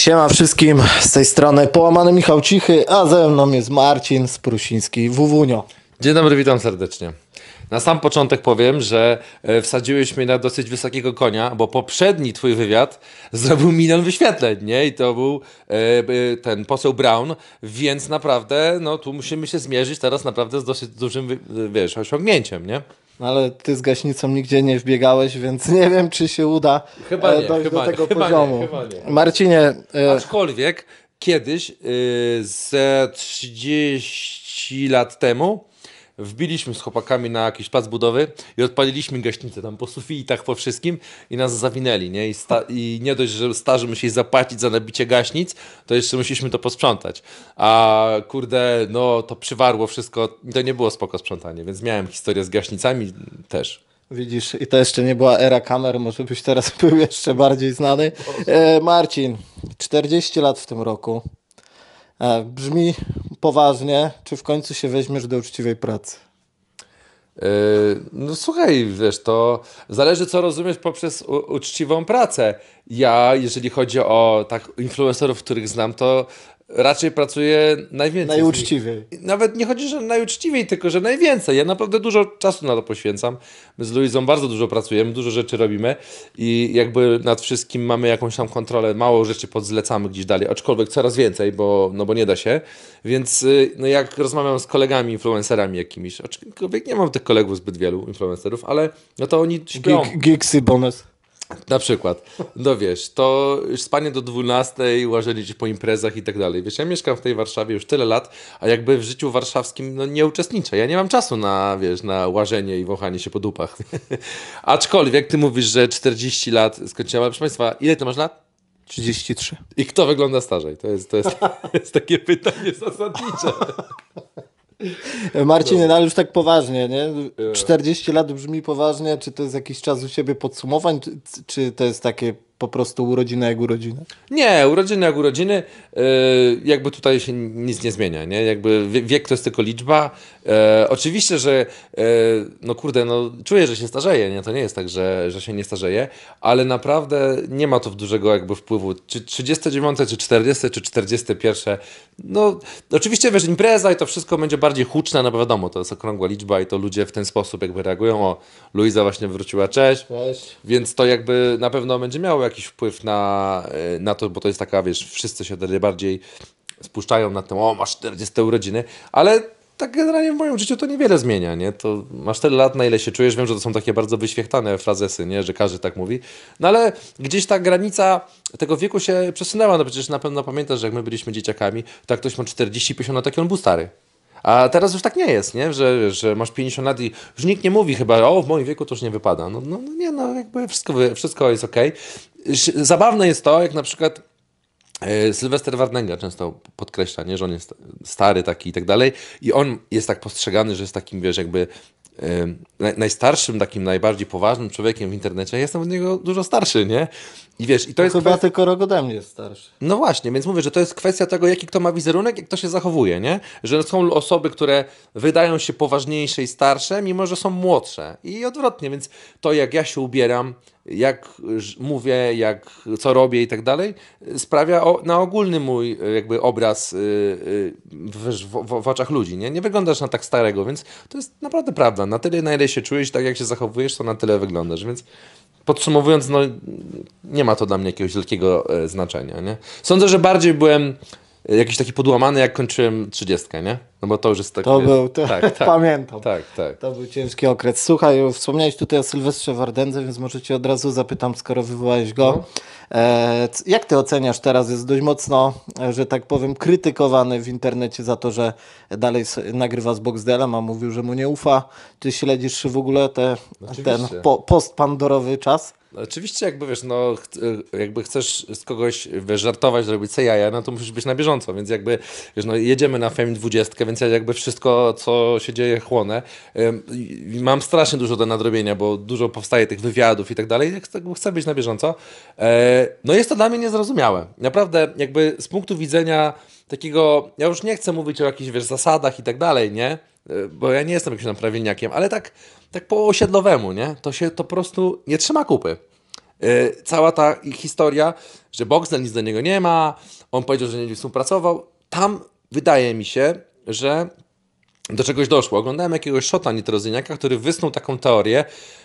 Siema wszystkim, z tej strony połamany Michał Cichy, a ze mną jest Marcin Sprusiński, WWNIO. Dzień dobry, witam serdecznie. Na sam początek powiem, że e, wsadziłeś mnie na dosyć wysokiego konia, bo poprzedni twój wywiad zrobił milion wyświetleń, nie? I to był e, ten poseł Brown, więc naprawdę, no tu musimy się zmierzyć teraz naprawdę z dosyć dużym, wiesz, osiągnięciem, nie? No ale ty z gaśnicą nigdzie nie wbiegałeś, więc nie wiem, czy się uda chyba e, nie, dojść chyba do tego nie, poziomu. Nie, chyba nie. Marcinie. E, Aczkolwiek kiedyś, y, ze 30 lat temu, wbiliśmy z chłopakami na jakiś plac budowy i odpaliliśmy gaśnicę tam po tak po wszystkim i nas zawinęli, nie? I, I, nie dość, że starzy musieli zapłacić za nabicie gaśnic, to jeszcze musieliśmy to posprzątać. A kurde, no to przywarło wszystko i to nie było spoko sprzątanie, więc miałem historię z gaśnicami też. Widzisz, i to jeszcze nie była era kamer, może byś teraz był jeszcze bardziej znany. E, Marcin, 40 lat w tym roku. E, brzmi poważnie. Czy w końcu się weźmiesz do uczciwej pracy? E, no słuchaj, wiesz, to zależy co rozumiesz poprzez uczciwą pracę. Ja, jeżeli chodzi o tak influencerów, których znam, to raczej pracuje najwięcej. Najuczciwiej. Nawet nie chodzi, że najuczciwiej, tylko że najwięcej. Ja naprawdę dużo czasu na to poświęcam. My z Luizą bardzo dużo pracujemy, dużo rzeczy robimy i jakby nad wszystkim mamy jakąś tam kontrolę. Mało rzeczy podzlecamy gdzieś dalej, aczkolwiek coraz więcej, bo, no bo nie da się. Więc y, no jak rozmawiam z kolegami, influencerami jakimiś, aczkolwiek nie mam tych kolegów zbyt wielu, influencerów, ale no to oni śpią. Geeksy bonus. Na przykład. No wiesz, to spanie do 12, łażenie po imprezach i tak dalej. Wiesz, ja mieszkam w tej Warszawie już tyle lat, a jakby w życiu warszawskim no, nie uczestniczę. Ja nie mam czasu na, wiesz, na łażenie i wąchanie się po dupach. Aczkolwiek jak ty mówisz, że 40 lat skończyłem, proszę Państwa, ile ty masz lat? 33. I kto wygląda starzej? To jest, to jest, to jest takie pytanie zasadnicze. Marcinie, no ale już tak poważnie, nie? 40 e. lat brzmi poważnie, czy to jest jakiś czas u siebie podsumowań, czy, to jest takie po prostu urodziny jak urodziny? Nie, urodziny jak urodziny, e, jakby tutaj się nic nie zmienia, nie? Jakby wiek to jest tylko liczba, E, oczywiście, że e, no kurde, no czuję, że się starzeje, nie? To nie jest tak, że, że się nie starzeje, ale naprawdę nie ma to dużego jakby wpływu. Czy 39, czy 40, czy 41. No oczywiście, wiesz, impreza i to wszystko będzie bardziej huczne, no bo wiadomo, to jest okrągła liczba i to ludzie w ten sposób jakby reagują. O, Luiza właśnie wróciła, cześć. cześć. Więc to jakby na pewno będzie miało jakiś wpływ na, e, na to, bo to jest taka, wiesz, wszyscy się wtedy bardziej spuszczają na tym, o, masz 40 urodziny, ale tak generalnie w moim życiu to niewiele zmienia, nie? To masz tyle lat, na ile się czujesz. Wiem, że to są takie bardzo wyświechtane frazesy, nie? Że każdy tak mówi. No ale gdzieś ta granica tego wieku się przesunęła. No przecież na pewno pamiętasz, że jak my byliśmy dzieciakami, to jak ktoś ma 40-50 lat, no taki on był stary. A teraz już tak nie jest, nie? Że, że masz 50 lat i już nikt nie mówi chyba, o w moim wieku to już nie wypada. No, no, no nie, no jakby wszystko, wszystko jest okej. Okay. Zabawne jest to, jak na przykład E, Sylwester Warnega często podkreśla, nie, że on jest stary taki i tak dalej. I on jest tak postrzegany, że jest takim, wiesz, jakby e, najstarszym, takim najbardziej poważnym człowiekiem w internecie. Ja jestem od niego dużo starszy, nie? I wiesz, i to, to no jest... Chyba kwest... tylko rok ode mnie jest starszy. No właśnie, więc mówię, że to jest kwestia tego, jaki kto ma wizerunek, jak kto się zachowuje, nie? Że są osoby, które wydają się poważniejsze i starsze, mimo że są młodsze. I odwrotnie, więc to, jak ja się ubieram, jak mówię, jak, co robię i tak dalej, sprawia o, na ogólny mój jakby obraz y, y, w, w, w, oczach ludzi. Nie? nie wyglądasz na tak starego, więc to jest naprawdę prawda. Na tyle, na ile się czujesz, tak jak się zachowujesz, to na tyle wyglądasz. Więc podsumowując, no, nie ma to dla mnie jakiegoś wielkiego e, znaczenia. Nie? Sądzę, że bardziej byłem jakiś taki podłamany, jak kończyłem 30, nie? No bo to już jest tak. To był, to, tak, tak, pamiętam. Tak, tak. To był ciężki okres. Słuchaj, wspomniałeś tutaj o Sylwestrze Wardendze, więc może cię od razu zapytam, skoro wywołałeś go. No. E, jak ty oceniasz teraz? Jest dość mocno, e, że tak powiem, krytykowany w internecie za to, że dalej nagrywa z Boxdelem, a mówił, że mu nie ufa. Ty śledzisz w ogóle te, ten po, postpandorowy czas? Oczywiście jakby wiesz, no jakby chcesz z kogoś wiesz, żartować, zrobić se jaja, no to musisz być na bieżąco, więc jakby wiesz, no jedziemy na Fame 20, więc ja jakby wszystko, co się dzieje chłonę. Mam strasznie dużo do nadrobienia, bo dużo powstaje tych wywiadów i tak dalej, chcę być na bieżąco. E, no jest to dla mnie niezrozumiałe. Naprawdę jakby z punktu widzenia takiego, ja już nie chcę mówić o jakichś wiesz, zasadach i tak dalej, nie? E, bo ja nie jestem jakimś naprawieniakiem, ale tak, tak po osiedlowemu, nie? To się to po prostu nie trzyma kupy. Yy, cała ta historia, że Boxdel nic do niego nie ma, on powiedział, że nie współpracował. Tam wydaje mi się, że do czegoś doszło. Oglądałem jakiegoś szota nitrozyniaka, który wysnuł taką teorię,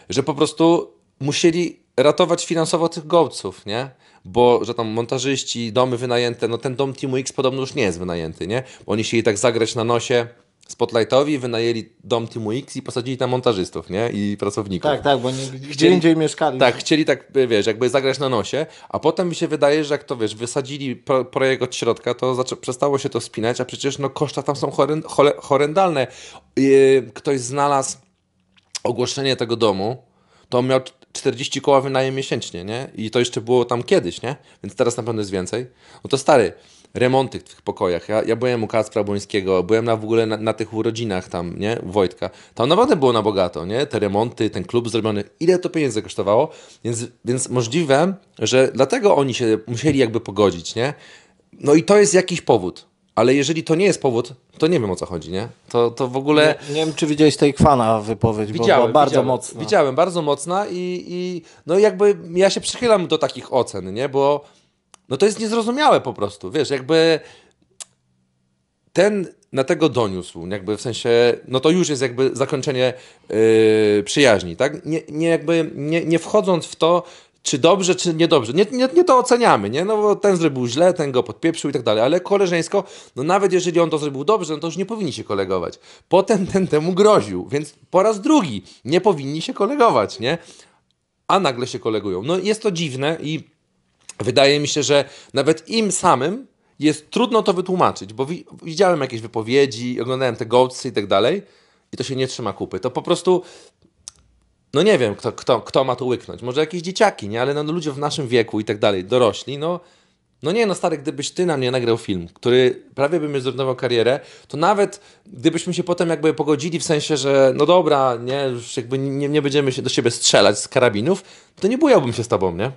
że po prostu musieli ratować finansowo tych gołców, nie? Bo, że tam montażyści, domy wynajęte, no ten dom Teamu X podobno już nie jest wynajęty, nie? Bo oni chcieli tak zagrać na nosie, Spotlightowi wynajęli dom Teamu X i posadzili tam montażystów, nie? I pracowników. Tak, tak, bo nie, gdzie chcieli, indziej mieszkali. Tak, chcieli tak, wiesz, jakby zagrać na nosie, a potem mi się wydaje, że jak to, wiesz, wysadzili pro, projekt od środka, to przestało się to spinać, a przecież no koszta tam są horrend, horrendalne. Yy, ktoś znalazł ogłoszenie tego domu, to miał 40 koła wynajem miesięcznie, nie? I to jeszcze było tam kiedyś, nie? Więc teraz na pewno jest więcej. No to stary, remonty w tych pokojach. Ja, ja byłem u Kacpra Błońskiego, byłem na, w ogóle na, na tych urodzinach tam, nie, u Wojtka. Tam naprawdę było na bogato, nie, te remonty, ten klub zrobiony, ile to pieniędzy kosztowało, więc, więc możliwe, że dlatego oni się musieli jakby pogodzić, nie. No i to jest jakiś powód. Ale jeżeli to nie jest powód, to nie wiem o co chodzi, nie? To, to w ogóle. Nie, nie wiem, czy widziałeś tej kwana wypowiedź, widziałem, była bardzo widziałem, mocna. Widziałem, bardzo mocna i, i no jakby ja się przychylam do takich ocen, nie? Bo no to jest niezrozumiałe po prostu, wiesz, jakby ten na tego doniósł, jakby w sensie, no to już jest jakby zakończenie yy, przyjaźni, tak? Nie, nie jakby, nie, nie wchodząc w to, czy dobrze, czy niedobrze. Nie, nie, nie to oceniamy, nie? No bo ten zrobił źle, ten go podpieprzył i tak dalej, ale koleżeńsko, no nawet jeżeli on to zrobił dobrze, no to już nie powinni się kolegować. Potem ten temu groził, więc po raz drugi nie powinni się kolegować, nie? A nagle się kolegują. No jest to dziwne i wydaje mi się, że nawet im samym jest trudno to wytłumaczyć, bo widziałem jakieś wypowiedzi, oglądałem te goatsy i tak dalej i to się nie trzyma kupy. To po prostu, no nie wiem, kto, kto, kto ma to łyknąć. Może jakieś dzieciaki, nie? Ale no, ludzie w naszym wieku i tak dalej, dorośli, no no nie, no stary, gdybyś ty na mnie nagrał film, który prawie by mi zrównował karierę, to nawet gdybyśmy się potem jakby pogodzili w sensie, że no dobra, nie, już jakby nie, nie będziemy się do siebie strzelać z karabinów, to nie bujałbym się z tobą, nie?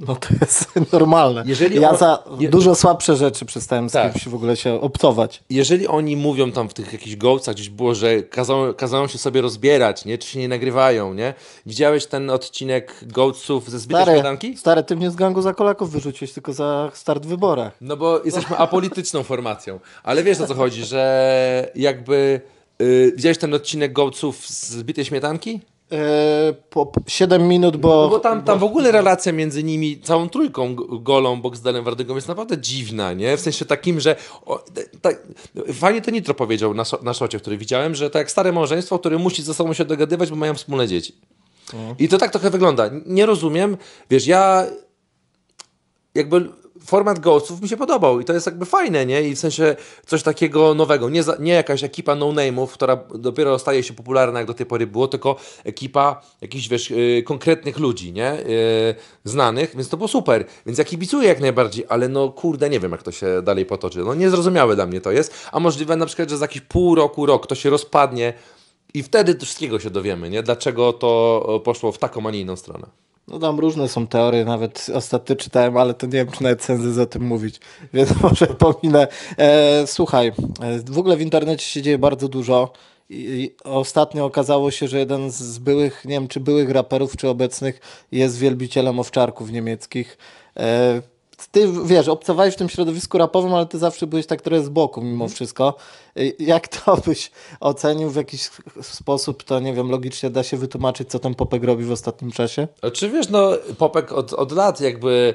No to jest normalne. Jeżeli ja on... za dużo słabsze rzeczy przestałem z tak. kimś w ogóle się optować. Jeżeli oni mówią tam w tych jakichś gołcach gdzieś było, że kazało, kazają się sobie rozbierać, nie? czy się nie nagrywają, nie? Widziałeś ten odcinek gołców ze zbitej śmietanki? Stary, ty mnie z gangu za kolaków wyrzuciłeś tylko za start w wyborach. No bo jesteśmy apolityczną formacją. Ale wiesz o co chodzi, że jakby... Yy, widziałeś ten odcinek gołców z zbitej śmietanki? E, po 7 minut, bo... No bo tam, tam w ogóle relacja między nimi, całą trójką Golą, Boxdelem, Wardygą jest naprawdę dziwna, nie? W sensie takim, że... O, fajnie to Nitro powiedział na, na szocie, który widziałem, że tak jak stare małżeństwo, które musi ze sobą się dogadywać, bo mają wspólne dzieci. I to tak trochę wygląda. Nie rozumiem, wiesz, ja jakby format Ghostów mi się podobał i to jest jakby fajne, nie? I w sensie coś takiego nowego. Nie, za, nie jakaś ekipa no-name'ów, która dopiero staje się popularna, jak do tej pory było, tylko ekipa jakichś, wiesz, yy, konkretnych ludzi, nie? Yy, znanych, więc to było super. Więc ja kibicuję jak najbardziej, ale no kurde, nie wiem, jak to się dalej potoczy. No niezrozumiałe dla mnie to jest, a możliwe na przykład, że za jakiś pół roku, rok to się rozpadnie i wtedy wszystkiego się dowiemy, nie? Dlaczego to poszło w taką, a nie inną stronę. No tam różne są teorie, nawet ostatnio czytałem, ale to nie wiem, czy nawet sens za tym mówić, więc może pominę. E, słuchaj, e, w ogóle w internecie się dzieje bardzo dużo. I ostatnio okazało się, że jeden z byłych, nie wiem czy byłych raperów, czy obecnych, jest wielbicielem owczarków niemieckich. E, ty wiesz, obcowałeś w tym środowisku rapowym, ale ty zawsze byłeś tak trochę z boku mimo mhm. wszystko. Y, jak to byś ocenił w jakiś sposób, to nie wiem, logicznie da się wytłumaczyć, co ten Popek robi w ostatnim czasie? Czy wiesz, no Popek od, od lat jakby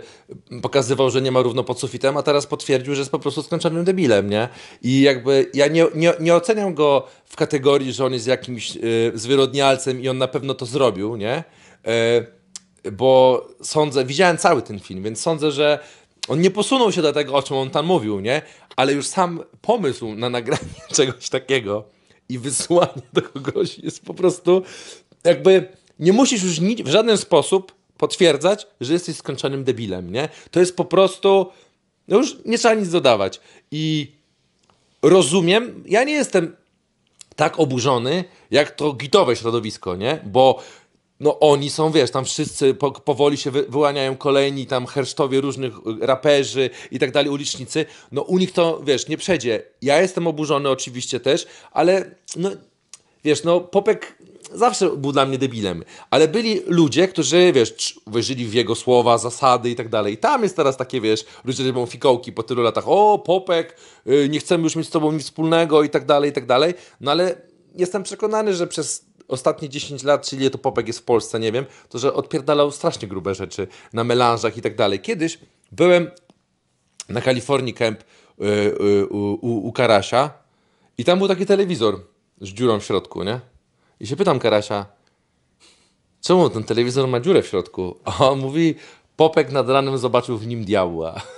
pokazywał, że nie ma równo pod sufitem, a teraz potwierdził, że jest po prostu skończonym debilem, nie? I jakby ja nie, nie, nie oceniam go w kategorii, że on jest jakimś yy, zwyrodnialcem i on na pewno to zrobił, nie? Yy bo sądzę, widziałem cały ten film, więc sądzę, że on nie posunął się do tego, o czym on tam mówił, nie? Ale już sam pomysł na nagranie czegoś takiego i wysłanie do kogoś jest po prostu jakby nie musisz już w żaden sposób potwierdzać, że jesteś skończonym debilem, nie? To jest po prostu no już nie trzeba nic dodawać. I rozumiem, ja nie jestem tak oburzony, jak to gitowe środowisko, nie? Bo no oni są, wiesz, tam wszyscy po, powoli się wy, wyłaniają kolejni, tam hersztowie różnych y, raperzy i tak dalej, ulicznicy. No u nich to, wiesz, nie przejdzie. Ja jestem oburzony oczywiście też, ale no, wiesz, no Popek zawsze był dla mnie debilem, ale byli ludzie, którzy, wiesz, wierzyli w jego słowa, zasady i tak dalej. Tam jest teraz takie, wiesz, ludzie robią fikołki po tylu latach, o Popek, y, nie chcemy już mieć z tobą nic wspólnego i tak dalej, i tak dalej. No ale jestem przekonany, że przez ostatnie 10 lat, czyli to Popek jest w Polsce, nie wiem, to że odpierdalał strasznie grube rzeczy na melanżach i tak dalej. Kiedyś byłem na Kalifornii Camp y, y, u, u, u Karasia i tam był taki telewizor z dziurą w środku, nie? I się pytam Karasia, czemu ten telewizor ma dziurę w środku? A on mówi, Popek nad ranem zobaczył w nim diabła.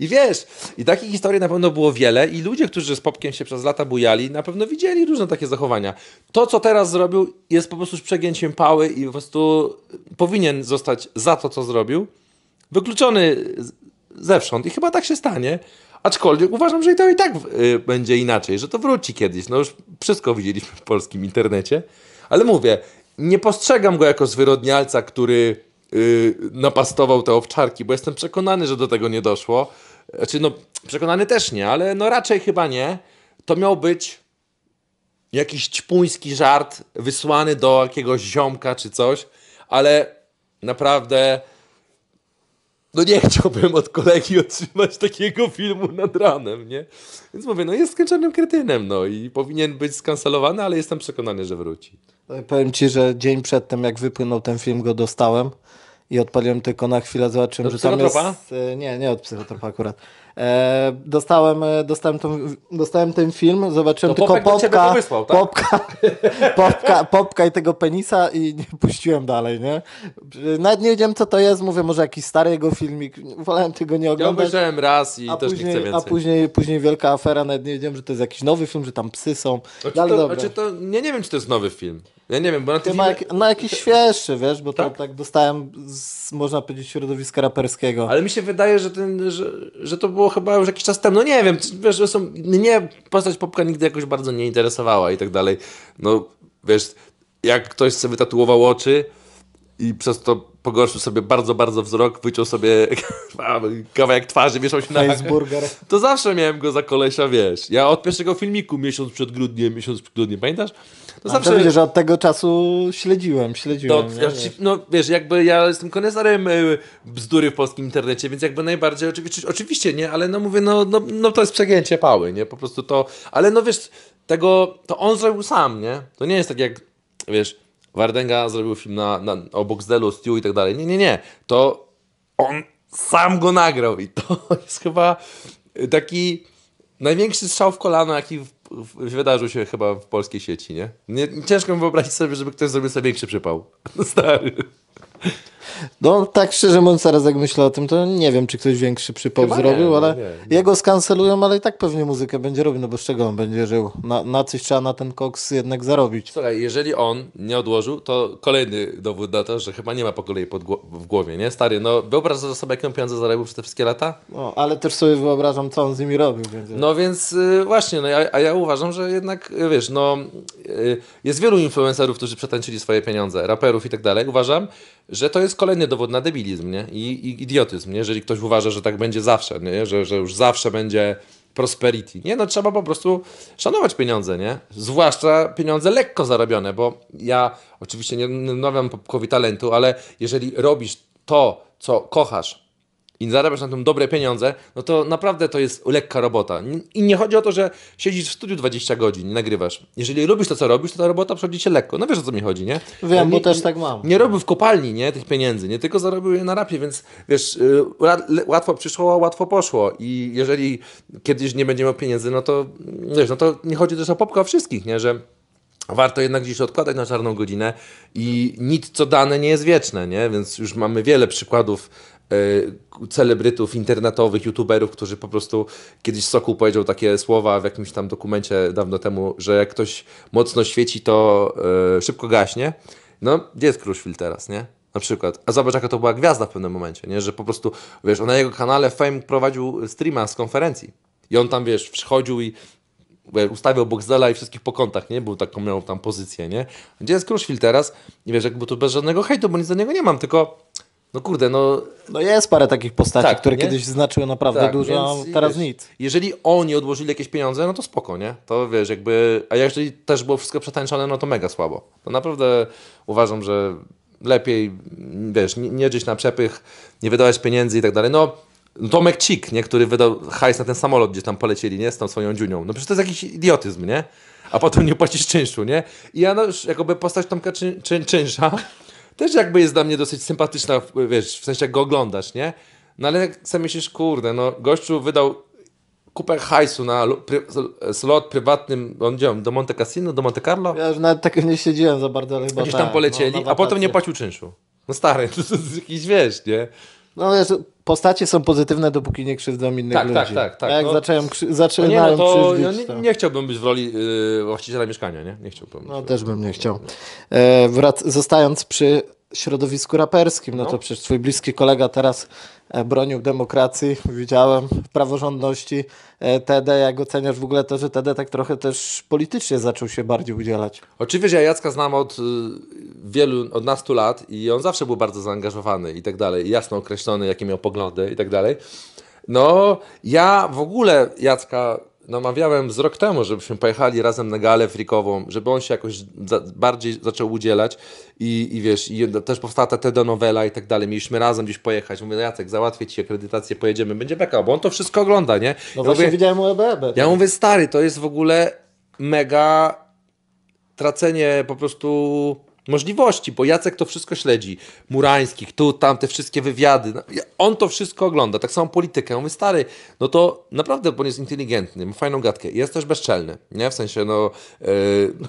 I wiesz, i takich historii na pewno było wiele i ludzie, którzy z Popkiem się przez lata bujali, na pewno widzieli różne takie zachowania. To, co teraz zrobił, jest po prostu przegięciem pały i po prostu powinien zostać za to, co zrobił, wykluczony zewsząd. I chyba tak się stanie. Aczkolwiek uważam, że i to i tak yy, będzie inaczej, że to wróci kiedyś. No już wszystko widzieliśmy w polskim internecie. Ale mówię, nie postrzegam go jako zwyrodnialca, który Y, napastował te owczarki, bo jestem przekonany, że do tego nie doszło. Znaczy, no, przekonany też nie, ale no raczej chyba nie. To miał być jakiś ćpuński żart wysłany do jakiegoś ziomka czy coś, ale naprawdę no nie chciałbym od kolegi otrzymać takiego filmu nad ranem, nie? Więc mówię, no jest skończonym kretynem, no i powinien być skancelowany, ale jestem przekonany, że wróci. Powiem ci, że dzień przed tym, jak wypłynął ten film, go dostałem i odpaliłem tylko na chwilę, zobaczyłem, Do że tam jest... E, nie, nie od psychotropa akurat. E, dostałem, e, dostałem, tą, dostałem ten film, zobaczyłem To tylko popka, tak? popka, popka, popka i tego penisa i nie puściłem dalej, nie? Nawet nie wiedziałem, co to jest, mówię, może jakiś stary jego filmik, wolałem tego nie Ja obejrzałem raz i a też później, nie chcę a więcej. później, później wielka afera, nawet nie wiedziałem, że to jest jakiś nowy film, że tam psy są. Znaczy, Ale to, to, nie, nie wiem, czy to jest nowy film. Ja nie wiem, bo na tym. Na, na jakiś świeższy, wiesz, bo tak? to tak dostałem, z, można powiedzieć, środowiska raperskiego. Ale mi się wydaje, że, ten, że, że to było chyba już jakiś czas temu. No nie wiem, wiesz, że są, mnie postać popka nigdy jakoś bardzo nie interesowała i tak dalej. No wiesz, jak ktoś sobie tatuował oczy i przez to pogorszył sobie bardzo, bardzo wzrok, wyciął sobie kawałek twarzy, mieszał się na... Burger. To zawsze miałem go za kolesia, wiesz. Ja od pierwszego filmiku, miesiąc przed grudniem, miesiąc przed grudniem, pamiętasz? No A zawsze... to że od tego czasu śledziłem, śledziłem. To, ja, wiesz. No wiesz, jakby ja jestem koneserem y, bzdury w polskim internecie, więc jakby najbardziej, oczywiście, oczywiście nie, ale no mówię, no, no, no to jest przegięcie pały, nie, po prostu to, ale no wiesz, tego, to on zrobił sam, nie, to nie jest tak jak, wiesz, Wardenga zrobił film na, na, o Boxdelu, Stew i tak dalej, nie, nie, nie, to on sam go nagrał i to jest chyba taki największy strzał w kolano, jaki wydarzył się chyba w polskiej sieci, nie? nie ciężko mi wyobrazić sobie, żeby ktoś zrobił sobie większy przypał. Stary. No tak szczerze mówiąc, teraz jak myślę o tym, to nie wiem, czy ktoś większy przypał zrobił, ale nie, nie. jego skancelują, ale i tak pewnie muzykę będzie robił, no bo z czego on będzie żył? Na, na coś trzeba na ten koks jednak zarobić. Słuchaj, jeżeli on nie odłożył, to kolejny dowód na to, że chyba nie ma po kolei pod w głowie, nie? Stary, no wyobraź sobie, jaką pieniądze zarobił przez te wszystkie lata. No, ale też sobie wyobrażam, co on z nimi robił. Więc... No więc y, właśnie, no, a, a, ja uważam, że jednak, y, wiesz, no y, jest wielu influencerów, którzy przetańczyli swoje pieniądze, raperów i tak dalej. Uważam, że to jest kolejny dowód na debilizm nie? I, i idiotyzm, nie? jeżeli ktoś uważa, że tak będzie zawsze, nie? Że, że już zawsze będzie prosperity. Nie, no trzeba po prostu szanować pieniądze, nie? Zwłaszcza pieniądze lekko zarobione, bo ja oczywiście nie nawiam popkowi talentu, ale jeżeli robisz to, co kochasz, i zarabiasz na tym dobre pieniądze, no to naprawdę to jest lekka robota. I nie chodzi o to, że siedzisz w studiu 20 godzin i nagrywasz. Jeżeli lubisz to, co robisz, to ta robota przychodzi cię lekko. No wiesz, o co mi chodzi, nie? Wiem, nie, bo też tak mam. Nie robił w kopalni, nie, tych pieniędzy, nie, tylko zarobił je na rapie, więc wiesz, y, łatwo przyszło, łatwo poszło i jeżeli kiedyś nie będziemy miał pieniędzy, no to wiesz, no to nie chodzi też o popka o wszystkich, nie, że Warto jednak gdzieś odkładać na czarną godzinę i nic co dane nie jest wieczne, nie? więc już mamy wiele przykładów Y, celebrytów, internetowych, youtuberów, którzy po prostu kiedyś Sokół powiedział takie słowa w jakimś tam dokumencie dawno temu, że jak ktoś mocno świeci, to y, szybko gaśnie. No, gdzie jest Kruszwil teraz, nie? Na przykład. A zobacz, jaka to była gwiazda w pewnym momencie, nie? Że po prostu, wiesz, on na jego kanale Fame prowadził streama z konferencji. I on tam, wiesz, przychodził i e, ustawiał Boxdala i wszystkich po kątach, nie? Był taką, miał tam pozycję, nie? Gdzie jest Kruszwil teraz? Nie wiesz, jakby tu bez żadnego hejtu, bo nic do niego nie mam, tylko no kurde, no... No jest parę takich postaci, tak, które nie? kiedyś znaczyły naprawdę tak, dużo, a teraz wiesz, nic. Jeżeli oni odłożyli jakieś pieniądze, no to spoko, nie? To wiesz, jakby... A jeżeli też było wszystko przetańczone, no to mega słabo. To naprawdę uważam, że lepiej, wiesz, nie, nie na przepych, nie wydawać pieniędzy i tak dalej. No, Tomek Cik, nie? Który wydał hajs na ten samolot, gdzie tam polecieli, nie? Z tą swoją dziunią. No przecież to jest jakiś idiotyzm, nie? a potem nie płacisz czynszu, nie? I ja no, jakoby postać Tomka czyn, Czynsza też jakby jest dla mnie dosyć sympatyczna, wiesz, w sensie jak go oglądasz, nie? No ale jak sobie myślisz, kurde, no gościu wydał kupę hajsu na pry slot prywatnym, on działał do Monte Cassino, do Monte Carlo. Ja już nawet tak nie siedziałem za bardzo, ale chyba Gdzieś tak, tam polecieli, no, a potem nie płacił czynszu. No stary, to, jest jakiś wiesz, nie? No, postacie są pozytywne, dopóki nie krzywdzą innych tak, tak ludzi. Tak, tak, tak. Jak no, zacząłem krzy zaczynają no nie, no to, krzywdzić, Nie, nie, chciałbym być w roli yy, właściciela mieszkania, nie? Nie chciałbym. No, też bym nie chciał. E, zostając przy środowisku raperskim, no, no to przecież twój bliski kolega teraz e, bronił demokracji, widziałem, praworządności e, TD. Jak oceniasz w ogóle to, że TD tak trochę też politycznie zaczął się bardziej udzielać? Oczywiście ja Jacka znam od y, wielu, od nastu lat i on zawsze był bardzo zaangażowany i tak dalej, jasno określony, jakie miał poglądy i tak dalej. No, ja w ogóle Jacka namawiałem z rok temu, żebyśmy pojechali razem na galę frikową, żeby on się jakoś za, bardziej zaczął udzielać i, i wiesz, i też powstała ta telenowela i tak dalej, mieliśmy razem gdzieś pojechać, mówię, no, Jacek, załatwię ci akredytację, pojedziemy, będzie beka, bo on to wszystko ogląda, nie? No ja właśnie mówię, widziałem u EBEB. Tak? Ja mówię, stary, to jest w ogóle mega tracenie po prostu możliwości, bo Jacek to wszystko śledzi. Murańskich, tu, tam, te wszystkie wywiady. No, on to wszystko ogląda, tak samo politykę. On mówi, stary, no to naprawdę, bo on jest inteligentny, ma fajną gadkę. Jest też bezczelny, nie? W sensie, no, yy,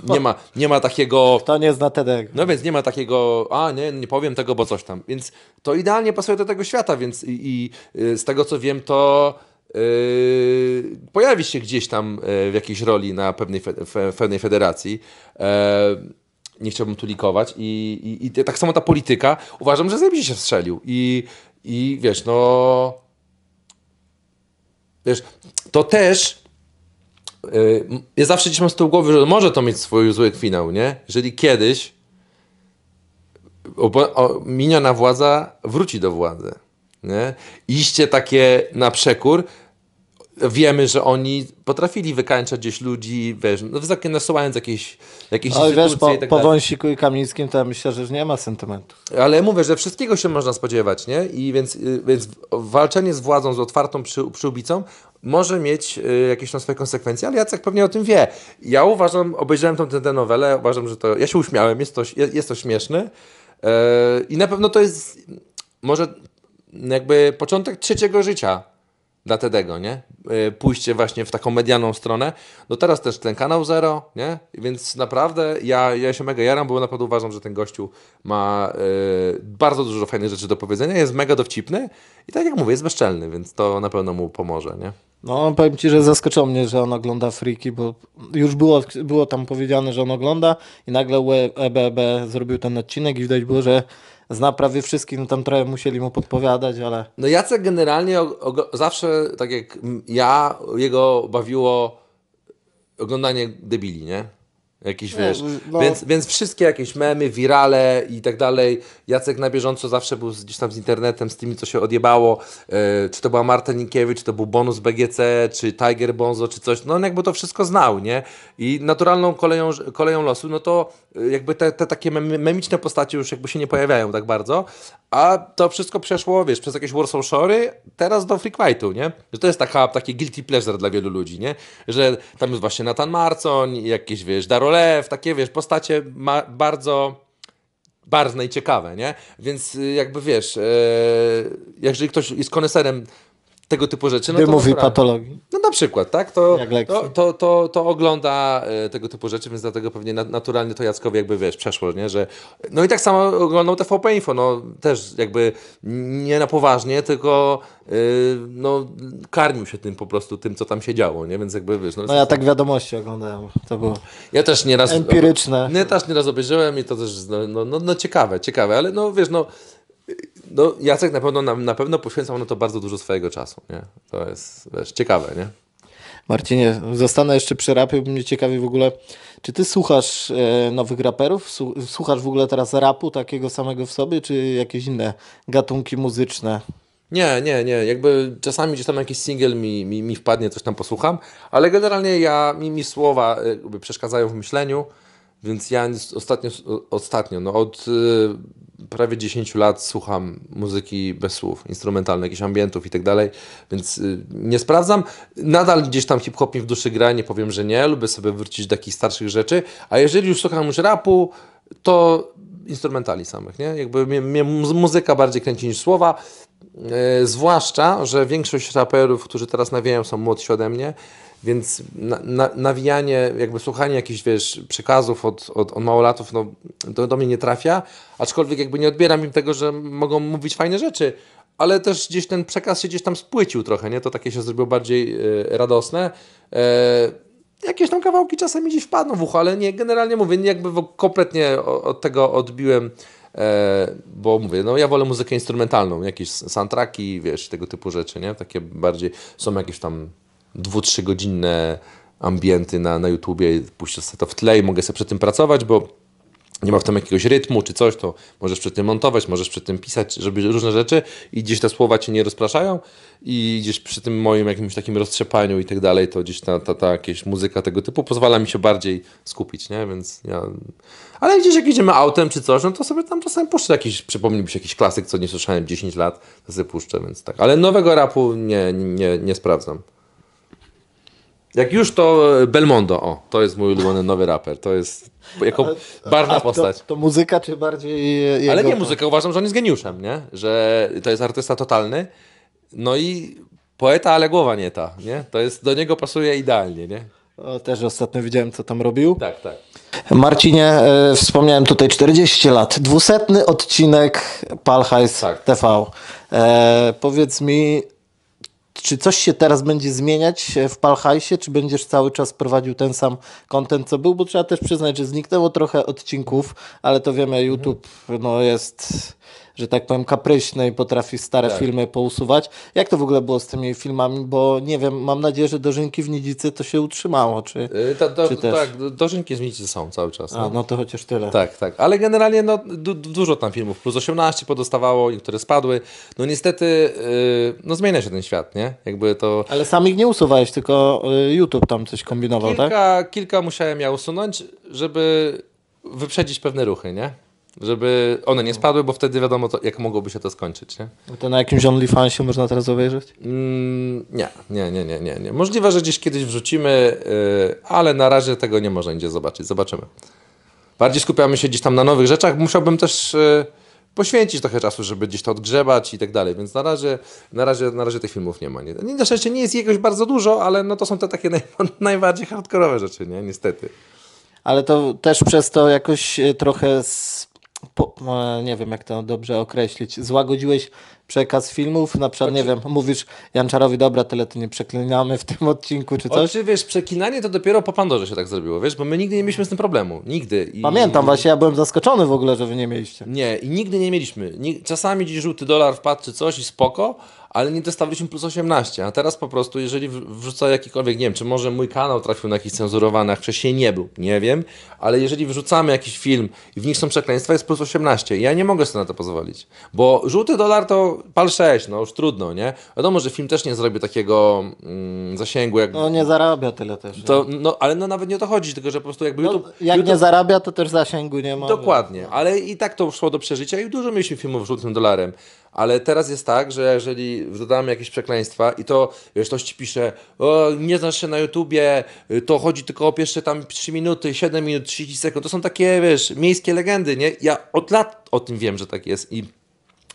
nie, ma, nie ma takiego... Kto nie zna TEDek. No więc nie ma takiego, a nie, nie powiem tego, bo coś tam. Więc to idealnie pasuje do tego świata, więc i, i y, z tego, co wiem, to... Yy, pojawi się gdzieś tam yy, w jakiejś roli na pewnej, fe, fe, pewnej federacji. Yy, nie chciałbym tu likować. I, i, i tak samo ta polityka, uważam, że zajebiście się strzelił. I, i wiesz, no... Wiesz, to też... Yy, ja zawsze gdzieś mam z tyłu głowy, że może to mieć swój zły finał, nie? Jeżeli kiedyś miniona władza wróci do władzy. Nie? Iście takie na przekór, wiemy, że oni potrafili wykańczać gdzieś ludzi, wiesz, no, nasyłając jakieś, jakieś Ale wiesz, po, i tak po Wąsiku i Kamińskim to ja myślę, że już nie ma sentymentu. Ale mówię, że wszystkiego się można spodziewać, nie? I więc, y, więc walczenie z władzą, z otwartą przy, przyłbicą może mieć y, jakieś tam swoje konsekwencje, ale Jacek pewnie o tym wie. Ja uważam, obejrzałem tę nowelę, uważam, że to, ja się uśmiałem, jest to, jest to śmieszne e, i na pewno to jest może jakby początek trzeciego życia dla tego, nie? E, pójście właśnie w taką medianą stronę. No teraz też ten kanał Zero, nie? Więc naprawdę ja, ja się mega jaram, bo naprawdę uważam, że ten gościu ma e, bardzo dużo fajnych rzeczy do powiedzenia, jest mega dowcipny i tak jak mówię, jest bezczelny, więc to na pewno mu pomoże, nie? No, powiem ci, że zaskoczyło mnie, że on ogląda friki, bo już było, było tam powiedziane, że on ogląda i nagle EBB zrobił ten odcinek i widać było, że zna prawie wszystkich, no tam trochę musieli mu podpowiadać, ale... No Jacek generalnie zawsze, tak jak ja, jego bawiło oglądanie debili, nie? Jakiś, wiesz, no-, no. więc, więc wszystkie jakieś memy, wirale i tak dalej. Jacek na bieżąco zawsze był gdzieś tam z internetem, z tymi, co się odjebało. Yy, czy to była Marta Nikiewicz, czy to był Bonus BGC, czy Tiger Bonzo, czy coś. No on jakby to wszystko znał, nie? I naturalną koleją, koleją losu, no to jakby te, te takie memiczne postacie już jakby się nie pojawiają tak bardzo, a to wszystko przeszło, wiesz, przez jakieś Warsaw Shory, teraz do Freak Fightu, nie? Że to jest taka, taki guilty pleasure dla wielu ludzi, nie? Że tam jest właśnie Nathan Marcon, jakieś, wiesz, Darolew, takie, wiesz, postacie bardzo barwne i ciekawe, nie? Więc y, jakby, wiesz, e jeżeli ktoś jest koneserem tego typu rzeczy. No Gdy to mówi patologii. No na przykład, tak? To, to, to, to, to ogląda e, tego typu rzeczy, więc dlatego pewnie naturalnie to Jackowi jakby, wiesz, przeszło, nie? Że, no i tak samo oglądał TVP Info, no też jakby nie na poważnie, tylko e, no karmił się tym po prostu, tym, co tam się działo, nie? Więc jakby, wiesz... No, no ja tak wiadomości oglądałem, to było ja też nieraz, empiryczne. Ja też nieraz obejrzyłem i to też, no, no, no, no ciekawe, ciekawe, ale no wiesz, no no, Jacek na pewno, na, na pewno poświęcał na to bardzo dużo swojego czasu. Nie? To jest wiesz, ciekawe, nie? Marcinie, zostanę jeszcze przy rapie, bo mnie ciekawi w ogóle, czy ty słuchasz e, nowych raperów? Słuchasz w ogóle teraz rapu takiego samego w sobie, czy jakieś inne gatunki muzyczne? Nie, nie, nie. Jakby czasami gdzieś tam jakiś single mi, mi, mi wpadnie, coś tam posłucham, ale generalnie ja, mi, mi słowa e, przeszkadzają w myśleniu, więc ja ostatnio, ostatnio no od e, prawie 10 lat słucham muzyki bez słów, instrumentalnych, jakichś ambientów i tak dalej, więc y, nie sprawdzam. Nadal gdzieś tam hip-hop mi w duszy gra, nie powiem, że nie, lubię sobie wrócić do takich starszych rzeczy, a jeżeli już słucham już rapu, to instrumentali samych, nie? Jakby mnie, mnie muzyka bardziej kręci niż słowa, yy, zwłaszcza, że większość raperów, którzy teraz nawijają są młodsi ode mnie, więc na, na, nawijanie, jakby słuchanie jakichś, wiesz, przekazów od, od, od małolatów, no, do, do mnie nie trafia, aczkolwiek jakby nie odbieram im tego, że mogą mówić fajne rzeczy, ale też gdzieś ten przekaz się gdzieś tam spłycił trochę, nie? To takie się zrobiło bardziej e, radosne. E, jakieś tam kawałki czasem gdzieś wpadną w ucho, ale nie, generalnie mówię, nie jakby kompletnie od tego odbiłem, e, bo mówię, no ja wolę muzykę instrumentalną, jakieś soundtracki, wiesz, tego typu rzeczy, nie? Takie bardziej, są jakieś tam dwu, trzygodzinne ambienty na, na YouTubie, puszczę sobie to w tle i mogę sobie przy tym pracować, bo nie ma w tym jakiegoś rytmu czy coś, to możesz przy tym montować, możesz przy tym pisać, żeby różne rzeczy i gdzieś te słowa cię nie rozpraszają i gdzieś przy tym moim jakimś takim roztrzepaniu i tak dalej, to gdzieś ta, ta, ta jakaś muzyka tego typu pozwala mi się bardziej skupić, nie? Więc ja... Ale gdzieś jak idziemy autem czy coś, no to sobie tam czasem puszczę jakiś, przypomnij mi się jakiś klasyk, co nie słyszałem 10 lat, to sobie puszczę, więc tak. Ale nowego rapu nie, nie, nie sprawdzam. Jak już to e, Belmondo, o, to jest mój ulubiony nowy raper. To jest jako barna a postać. To, to, muzyka, czy bardziej. Jego... Ale nie muzyka, uważam, że on jest geniuszem, nie? Że to jest artysta totalny. No i poeta, ale głowa nie ta, nie? To jest, do niego pasuje idealnie, nie? O, też ostatnio widziałem, co tam robił. Tak, tak. Marcinie, y, wspomniałem tutaj 40 lat. Dwusetny odcinek Palhajs tak. TV. E, powiedz mi, czy coś się teraz będzie zmieniać e, w Palhajsie, czy będziesz cały czas prowadził ten sam kontent, co był? Bo trzeba też przyznać, że zniknęło trochę odcinków, ale to wiemy, YouTube no, jest że tak powiem, kapryśny i potrafi stare tak. filmy pousuwać. Jak to w ogóle było z tymi filmami? Bo nie wiem, mam nadzieję, że Dożynki w Nidzicy to się utrzymało, czy, yy, ta, do, czy też? Tak, Dożynki w Nidzicy są cały czas. No. no to chociaż tyle. Tak, tak, ale generalnie no, du dużo tam filmów, plus 18 podostawało, niektóre spadły. No niestety, yy, no zmienia się ten świat, nie? Jakby to... Ale sam ich nie usuwałeś, tylko y, YouTube tam coś kombinował, tak? kilka, tak? Kilka musiałem ja usunąć, żeby wyprzedzić pewne ruchy, nie? żeby one nie spadły, bo wtedy wiadomo, to, jak mogłoby się to skończyć. Nie? to na jakimś OnlyFansie można teraz obejrzeć? Mm, nie, nie, nie, nie, nie, nie. Możliwe, że gdzieś kiedyś wrzucimy, yy, ale na razie tego nie można gdzie zobaczyć. Zobaczymy. Bardziej skupiamy się gdzieś tam na nowych rzeczach. Musiałbym też yy, poświęcić trochę czasu, żeby gdzieś to odgrzebać i tak dalej, więc na razie, na razie, na razie tych filmów nie ma. Nie, na szczęście nie jest jakoś bardzo dużo, ale no to są te takie naj, najbardziej hardkorowe rzeczy, nie? Niestety. Ale to też przez to jakoś y, trochę po, no, nie wiem jak to dobrze określić, złagodziłeś przekaz filmów, na przykład, nie wiem, mówisz Janczarowi, dobra, tyle to nie przeklinamy w tym odcinku, czy coś? Oczywiście wiesz, przeklinanie to dopiero po Pandorze się tak zrobiło, wiesz, bo my nigdy nie mieliśmy z tym problemu, nigdy. I... Pamiętam właśnie, ja byłem zaskoczony w ogóle, że wy nie mieliście. Nie, i nigdy nie mieliśmy. Czasami gdzieś żółty dolar wpadł czy coś i spoko, ale nie dostawaliśmy plus 18. A teraz po prostu, jeżeli wrzuca jakikolwiek, nie wiem, czy może mój kanał trafił na jakiś cenzurowany, a wcześniej nie był, nie wiem, ale jeżeli wrzucamy jakiś film i w nich są przekleństwa, jest plus 18. Ja nie mogę sobie na to pozwolić, bo żółty dolar to pal 6, no już trudno, nie? Wiadomo, że film też nie zrobi takiego mm, zasięgu jak... No nie zarabia tyle też. To, no, ale no, nawet nie o to chodzi, tylko że po prostu jakby no, YouTube... Jak YouTube... nie zarabia, to też zasięgu nie ma. Dokładnie, ale i tak to szło do przeżycia i dużo mieliśmy filmów żółtym dolarem. Ale teraz jest tak, że jeżeli dodamy jakieś przekleństwa i to wiesz, ktoś ci pisze, o, nie znasz się na YouTubie, to chodzi tylko o pierwsze tam 3 minuty, 7 minut, 30 sekund. To są takie, wiesz, miejskie legendy, nie? Ja od lat o tym wiem, że tak jest i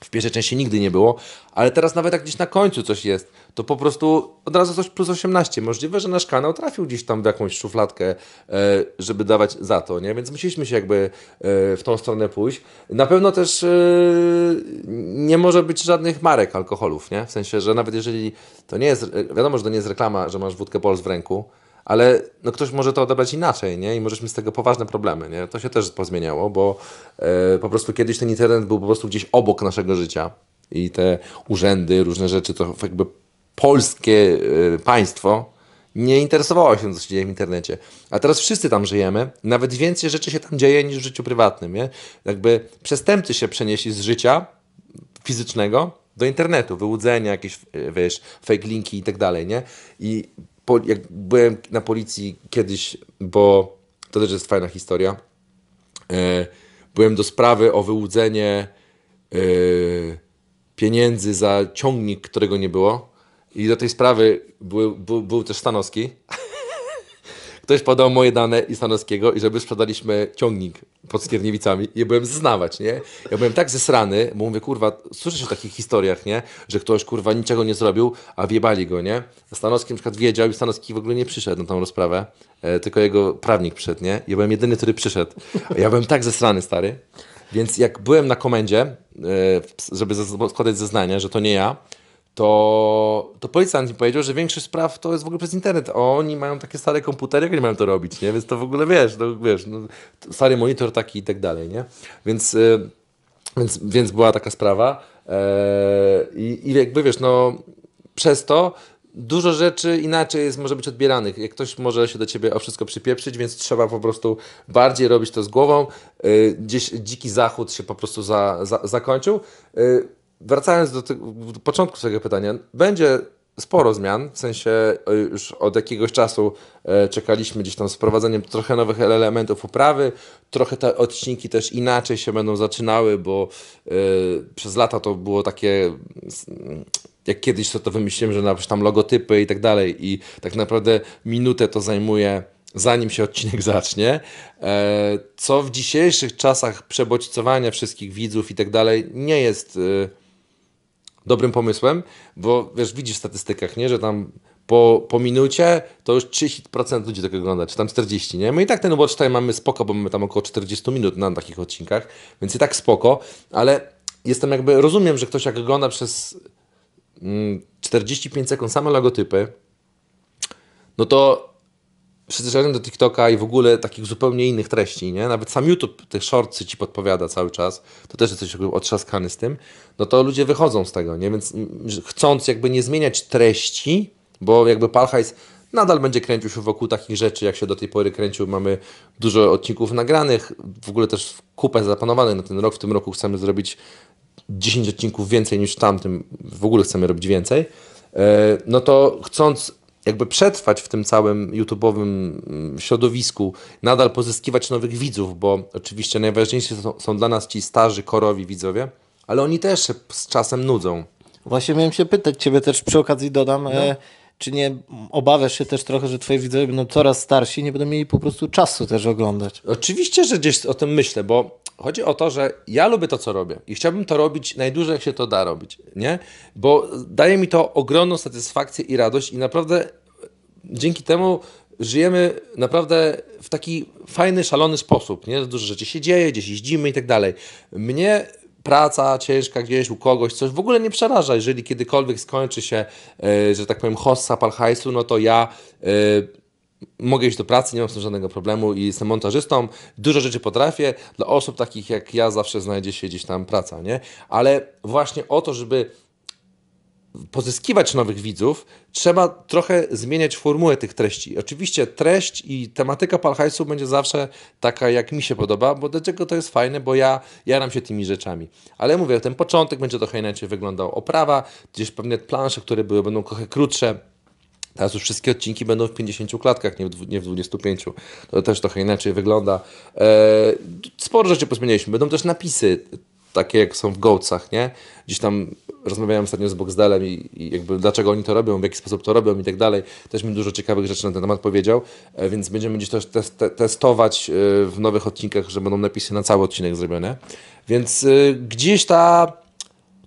w pierwszej części nigdy nie było, ale teraz nawet jak gdzieś na końcu coś jest, to po prostu od razu coś plus 18. Możliwe, że nasz kanał trafił gdzieś tam w jakąś szufladkę, e, żeby dawać za to, nie? Więc musieliśmy się jakby e, w tą stronę pójść. Na pewno też e, nie może być żadnych marek alkoholów, nie? W sensie, że nawet jeżeli to nie jest, wiadomo, że to nie jest reklama, że masz wódkę Pols w ręku, ale no ktoś może to odebrać inaczej, nie? I możesz mieć z tego poważne problemy, nie? To się też pozmieniało, bo po prostu kiedyś ten internet był po prostu gdzieś obok naszego życia i te urzędy, różne rzeczy to jakby polskie y, państwo nie interesowało się, co się dzieje w internecie. A teraz wszyscy tam żyjemy, nawet więcej rzeczy się tam dzieje niż w życiu prywatnym. Nie? Jakby przestępcy się przenieśli z życia fizycznego do internetu, wyłudzenia, jakieś y, wiesz, fake linki i tak dalej. Nie? I po, jak byłem na policji kiedyś, bo to też jest fajna historia, e, byłem do sprawy o wyłudzenie e, pieniędzy za ciągnik, którego nie było i do tej sprawy był, był, był też Stanowski. Ktoś podał moje dane i Stanowskiego i żeby sprzedaliśmy ciągnik pod Skierniewicami i ja byłem znawać, nie? Ja byłem tak zesrany, bo mówię, kurwa, słyszę się o takich historiach, nie? Że ktoś, kurwa, niczego nie zrobił, a wiebali go, nie? Stanowski na przykład wiedział i Stanowski w ogóle nie przyszedł na tą rozprawę, e, tylko jego prawnik przyszedł, nie? Ja byłem jedyny, który przyszedł. Ja byłem tak zesrany, stary. Więc jak byłem na komendzie, e, żeby składać zeznania, że to nie ja, to, to policjant mi powiedział, że większość spraw to jest w ogóle przez internet. Oni mają takie stare komputery, jak nie mają to robić, nie? Więc to w ogóle wiesz, no, wiesz no, stary monitor taki i tak dalej, nie? Więc, y, więc, więc była taka sprawa. Yy, I jakby wiesz, no przez to dużo rzeczy inaczej jest, może być odbieranych. Jak ktoś może się do ciebie o wszystko przypieprzyć, więc trzeba po prostu bardziej robić to z głową. Y, gdzieś dziki zachód się po prostu za, za, zakończył. Y, wracając do, do początku swojego pytania, będzie sporo zmian, w sensie e, już od jakiegoś czasu e, czekaliśmy gdzieś tam z wprowadzeniem trochę nowych elementów uprawy, trochę te odcinki też inaczej się będą zaczynały, bo e, przez lata to było takie jak kiedyś to, to wymyśliłem, że nawet tam logotypy i tak dalej i tak naprawdę minutę to zajmuje zanim się odcinek zacznie, co w dzisiejszych czasach przebodźcowania wszystkich widzów i tak dalej nie jest dobrym pomysłem, bo wiesz, widzisz w statystykach, nie, że tam po, po minucie to już 30% ludzi tak ogląda, czy tam 40, nie? My i tak ten watch time mamy spoko, bo mamy tam około 40 minut na takich odcinkach, więc i tak spoko, ale jestem jakby, rozumiem, że ktoś jak ogląda przez 45 mm, sekund same logotypy, no to przyzwyczajony do TikToka i w ogóle takich zupełnie innych treści, nie? Nawet sam YouTube te shortsy ci podpowiada cały czas, to też jesteś otrzaskany z tym, no to ludzie wychodzą z tego, nie? Więc mm, chcąc jakby nie zmieniać treści, bo jakby Palhajs nadal będzie kręcił się wokół takich rzeczy, jak się do tej pory kręcił. Mamy dużo odcinków nagranych, w ogóle też kupę zaplanowanych na ten rok. W tym roku chcemy zrobić 10 odcinków więcej niż w tamtym, w ogóle chcemy robić więcej. E, no to chcąc jakby przetrwać w tym całym YouTube'owym mm, środowisku, nadal pozyskiwać nowych widzów, bo oczywiście najważniejsi są, są dla nas ci starzy, korowi widzowie, ale oni też z czasem nudzą. Właśnie miałem się pytać, ciebie też przy okazji dodam. No. E czy nie obawiasz się też trochę, że twoi widzowie będą coraz starsi i nie będą mieli po prostu czasu też oglądać? Oczywiście, że gdzieś o tym myślę, bo Chodzi o to, że ja lubię to, co robię i chciałbym to robić najdłużej, jak się to da robić, nie? Bo daje mi to ogromną satysfakcję i radość i naprawdę e, dzięki temu żyjemy naprawdę w taki fajny, szalony sposób, nie? Dużo rzeczy się dzieje, gdzieś jeździmy i tak dalej. Mnie praca ciężka gdzieś u kogoś, coś w ogóle nie przeraża. Jeżeli kiedykolwiek skończy się, e, że tak powiem, hossa palhajsu, no to ja e, mogę iść do pracy, nie mam z tym żadnego problemu i jestem montażystą, dużo rzeczy potrafię, dla osób takich jak ja zawsze znajdzie się gdzieś tam praca, nie? Ale właśnie o to, żeby pozyskiwać nowych widzów, trzeba trochę zmieniać formułę tych treści. Oczywiście treść i tematyka Palhajsu będzie zawsze taka, jak mi się podoba, bo dlaczego to jest fajne, bo ja jaram się tymi rzeczami. Ale mówię, ten początek będzie trochę inaczej wyglądał. Oprawa, gdzieś pewne plansze, które były, będą trochę krótsze, Teraz już wszystkie odcinki będą w 50 klatkach, nie w, nie w 25. To też trochę inaczej wygląda. Eee, sporo rzeczy pozmienialiśmy. Będą też napisy takie, jak są w Goatsach, nie? Gdzieś tam rozmawiałem ostatnio z Boxdelem i, i, jakby dlaczego oni to robią, w jaki sposób to robią i tak dalej. Też mi dużo ciekawych rzeczy na ten temat powiedział, e, więc będziemy gdzieś też testować e, w nowych odcinkach, że będą napisy na cały odcinek zrobione. Więc e, gdzieś ta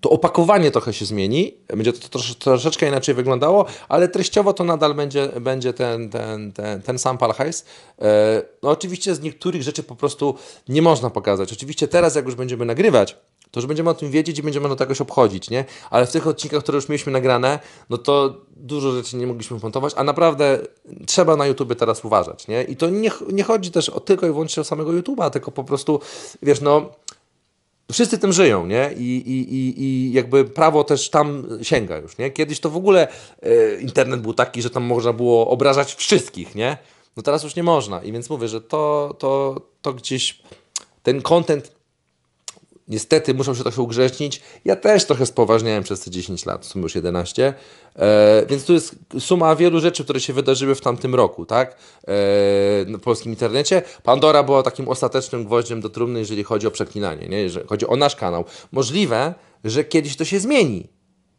to opakowanie trochę się zmieni, będzie to troszeczkę inaczej wyglądało, ale treściowo to nadal będzie, będzie ten, ten, ten, ten sam Palhajs. E, no oczywiście z niektórych rzeczy po prostu nie można pokazać. Oczywiście teraz, jak już będziemy nagrywać, to już będziemy o tym wiedzieć i będziemy to jakoś obchodzić, nie? Ale w tych odcinkach, które już mieliśmy nagrane, no to dużo rzeczy nie mogliśmy montować, a naprawdę trzeba na YouTube teraz uważać, nie? I to nie, nie chodzi też o tylko i wyłącznie o samego YouTube'a, tylko po prostu, wiesz, no wszyscy tym żyją, nie? I, i, i, I jakby prawo też tam sięga już, nie? Kiedyś to w ogóle e, internet był taki, że tam można było obrażać wszystkich, nie? No teraz już nie można. I więc mówię, że to, to, to gdzieś ten content niestety muszą się trochę ugrzecznić. Ja też trochę spoważniałem przez te 10 lat, w sumie już 11. E, więc tu jest suma wielu rzeczy, które się wydarzyły w tamtym roku, tak? E, na polskim internecie. Pandora była takim ostatecznym gwoździem do trumny, jeżeli chodzi o przeklinanie, nie? jeżeli chodzi o nasz kanał. Możliwe, że kiedyś to się zmieni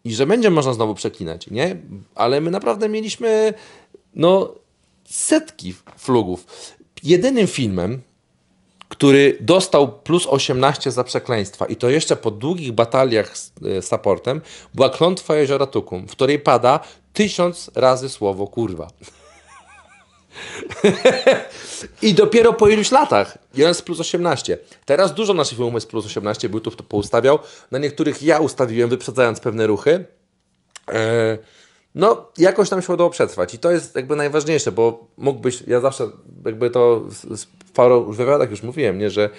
i że będzie można znowu przeklinać, nie? Ale my naprawdę mieliśmy, no, setki flugów. Jedynym filmem, który dostał plus 18 za przekleństwa. I to jeszcze po długich bataliach e, z supportem była klątwa jeziora Tukum, w której pada tysiąc razy słowo kurwa. I dopiero po iluś latach. I z plus 18. Teraz dużo naszych filmów jest plus 18, był tu to poustawiał. Na niektórych ja ustawiłem, wyprzedzając pewne ruchy. Eee, no, jakoś tam się udało przetrwać. I to jest jakby najważniejsze, bo mógłbyś, ja zawsze jakby to w z wywiadach już mówiłem, nie, że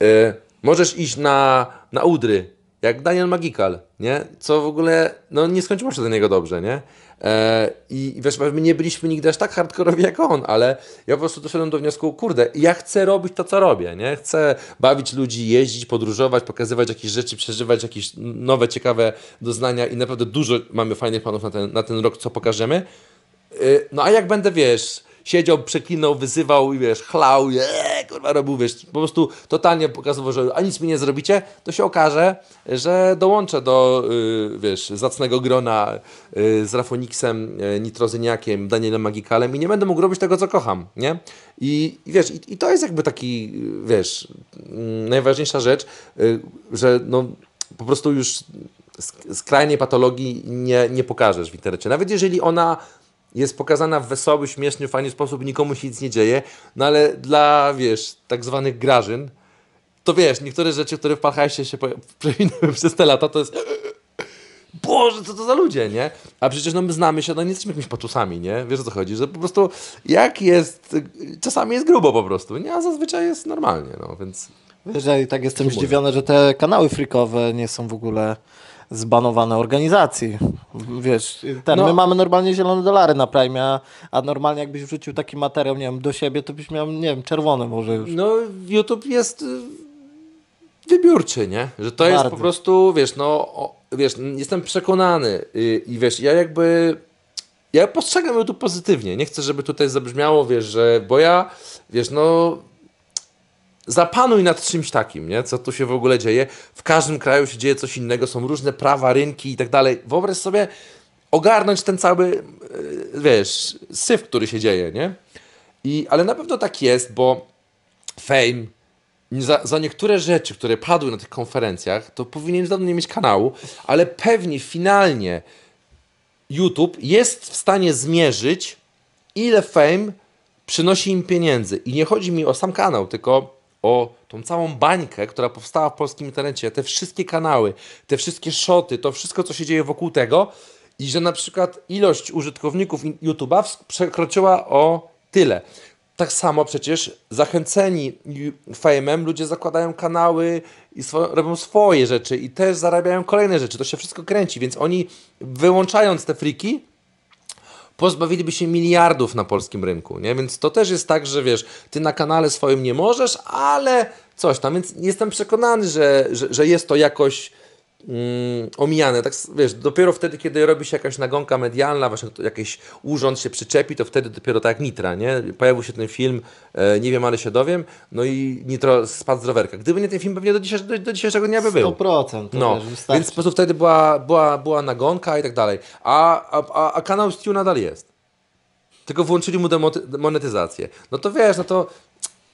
yy, możesz iść na, na udry, jak Daniel Magikal, nie? Co w ogóle, no nie skończyło się do niego dobrze, nie? E, I, wiesz, my nie byliśmy nigdy aż tak hardkorowi jak on, ale ja po prostu doszedłem do wniosku, kurde, ja chcę robić to, co robię, nie? Chcę bawić ludzi, jeździć, podróżować, pokazywać jakieś rzeczy, przeżywać jakieś nowe, ciekawe doznania i naprawdę dużo mamy fajnych panów na ten, na ten rok, co pokażemy. E, no a jak będę, wiesz, siedział, przeklinał, wyzywał i wiesz, chlał, je, kurwa robił, wiesz, po prostu totalnie pokazywał, że a nic mi nie zrobicie, to się okaże, że dołączę do, y, wiesz, zacnego grona y, z Rafoniksem, y, Nitrozyniakiem, Danielem Magikalem i nie będę mógł robić tego, co kocham, nie? I, i wiesz, i, i, to jest jakby taki, wiesz, mm, najważniejsza rzecz, że no po prostu już skrajnej patologii nie, nie pokażesz w internecie. Nawet jeżeli ona jest pokazana w wesoły, śmieszny, fajny sposób, nikomu się nic nie dzieje, no ale dla, wiesz, tak zwanych grażyn, to wiesz, niektóre rzeczy, które w Palhajsie się przewinęły przez te lata, to jest... Boże, co to za ludzie, nie? A przecież no, my znamy się, no nie jesteśmy jakimiś patusami, nie? Wiesz o co chodzi, że po prostu jak jest, czasami jest grubo po prostu, nie? A zazwyczaj jest normalnie, no, więc... Wiesz, ja i tak jestem zdziwiony, że te kanały frikowe nie są w ogóle zbanowane organizacji. Wiesz, ten, no. my mamy normalnie zielone dolary na Prime, a, a, normalnie jakbyś wrzucił taki materiał, nie wiem, do siebie, to byś miał, nie wiem, czerwony może już. No, YouTube jest y, wybiórczy, nie? Że to Bardzo. jest po prostu, wiesz, no, wiesz, jestem przekonany i, y, i wiesz, ja jakby ja postrzegam YouTube pozytywnie. Nie chcę, żeby tutaj zabrzmiało, wiesz, że, bo ja, wiesz, no, zapanuj nad czymś takim, nie? co tu się w ogóle dzieje. W każdym kraju się dzieje coś innego, są różne prawa, rynki i tak dalej. Wyobraź sobie ogarnąć ten cały, e, wiesz, syf, który się dzieje, nie? I, ale na pewno tak jest, bo fame, za, za, niektóre rzeczy, które padły na tych konferencjach, to powinien dawno nie mieć kanału, ale pewnie finalnie YouTube jest w stanie zmierzyć, ile fame przynosi im pieniędzy. I nie chodzi mi o sam kanał, tylko o tą całą bańkę, która powstała w polskim internecie, te wszystkie kanały, te wszystkie szoty, to wszystko, co się dzieje wokół tego i że na przykład ilość użytkowników YouTube'a przekroczyła o tyle. Tak samo przecież zachęceni fejmem ludzie zakładają kanały i swo robią swoje rzeczy i też zarabiają kolejne rzeczy. To się wszystko kręci, więc oni wyłączając te friki, pozbawiliby się miliardów na polskim rynku, nie? Więc to też jest tak, że wiesz, ty na kanale swoim nie możesz, ale coś tam, więc jestem przekonany, że, że, że jest to jakoś mm, omijane. Tak, wiesz, dopiero wtedy, kiedy robi się jakaś nagonka medialna, właśnie jakiś urząd się przyczepi, to wtedy dopiero tak jak Nitra, nie? Pojawił się ten film, e, nie wiem, ale się dowiem, no i Nitro spadł z rowerka. Gdyby nie ten film, pewnie do, do, do dzisiejszego dnia by był. 100%. No, wiesz, więc po prostu wtedy była, była, była nagonka i tak dalej. A, a, a kanał Stew nadal jest. Tylko włączyli mu demonetyzację. No to wiesz, no to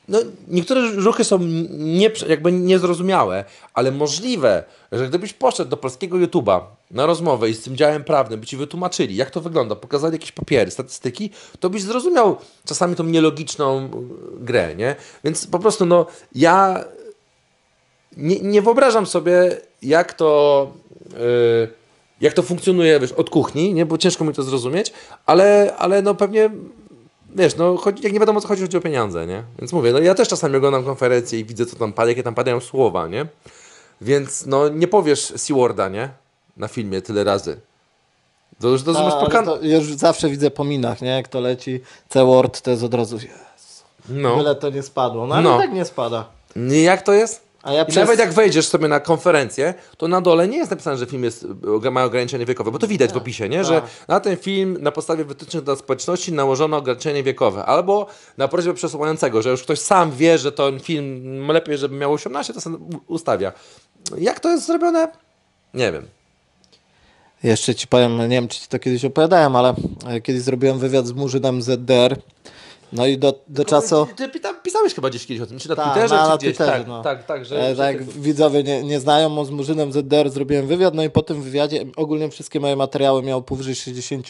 no, niektóre ruchy są nie, jakby niezrozumiałe, ale możliwe, że gdybyś poszedł do polskiego YouTube'a na rozmowę i z tym działem prawnym, by ci wytłumaczyli, jak to wygląda, pokazali jakieś papiery, statystyki, to byś zrozumiał czasami tą nielogiczną grę, nie? Więc po prostu, no, ja nie, nie wyobrażam sobie, jak to... Yy, jak to funkcjonuje, wiesz, od kuchni, nie? Bo ciężko mi to zrozumieć, ale, ale no pewnie wiesz, no jak nie wiadomo co chodzi, chodzi o pieniądze, nie? Więc mówię, no ja też czasami oglądam konferencje i widzę co tam pada, jakie tam padają słowa, nie? Więc no nie powiesz Sewarda, nie? Na filmie tyle razy. To już, to Ta, to już zawsze widzę po minach, nie? Jak to leci, C-word to jest od razu, yes. no. Byle to nie spadło. No ale no. tak nie spada. Jak to jest? Ja I przez... nawet jak wejdziesz sobie na konferencję, to na dole nie jest napisane, że film jest, e, ma ograniczenie wiekowe, bo to widać tak, w opisie, nie? że tak. na ten film na podstawie wytycznych dla społeczności nałożono ograniczenie wiekowe. Albo na prośbę przesuwającego, że już ktoś sam wie, że ten film lepiej, żeby miał 18, to sam ustawia. Jak to jest zrobione? Nie wiem. Jeszcze ci powiem, nie wiem, czy ci to kiedyś opowiadałem, ale e, kiedyś zrobiłem wywiad z Murzynem ZDR e no i do, do czasu... No ty, ty pisałeś chyba gdzieś kiedyś o tym, czy na tak, Twitterze, no, na, na Twitterze, tak, no. tak, tak, że... E, tak, tak, widzowie nie, nie znają, z Murzynem ZDR zrobiłem wywiad, no i po tym wywiadzie ogólnie wszystkie moje materiały miały powyżej 60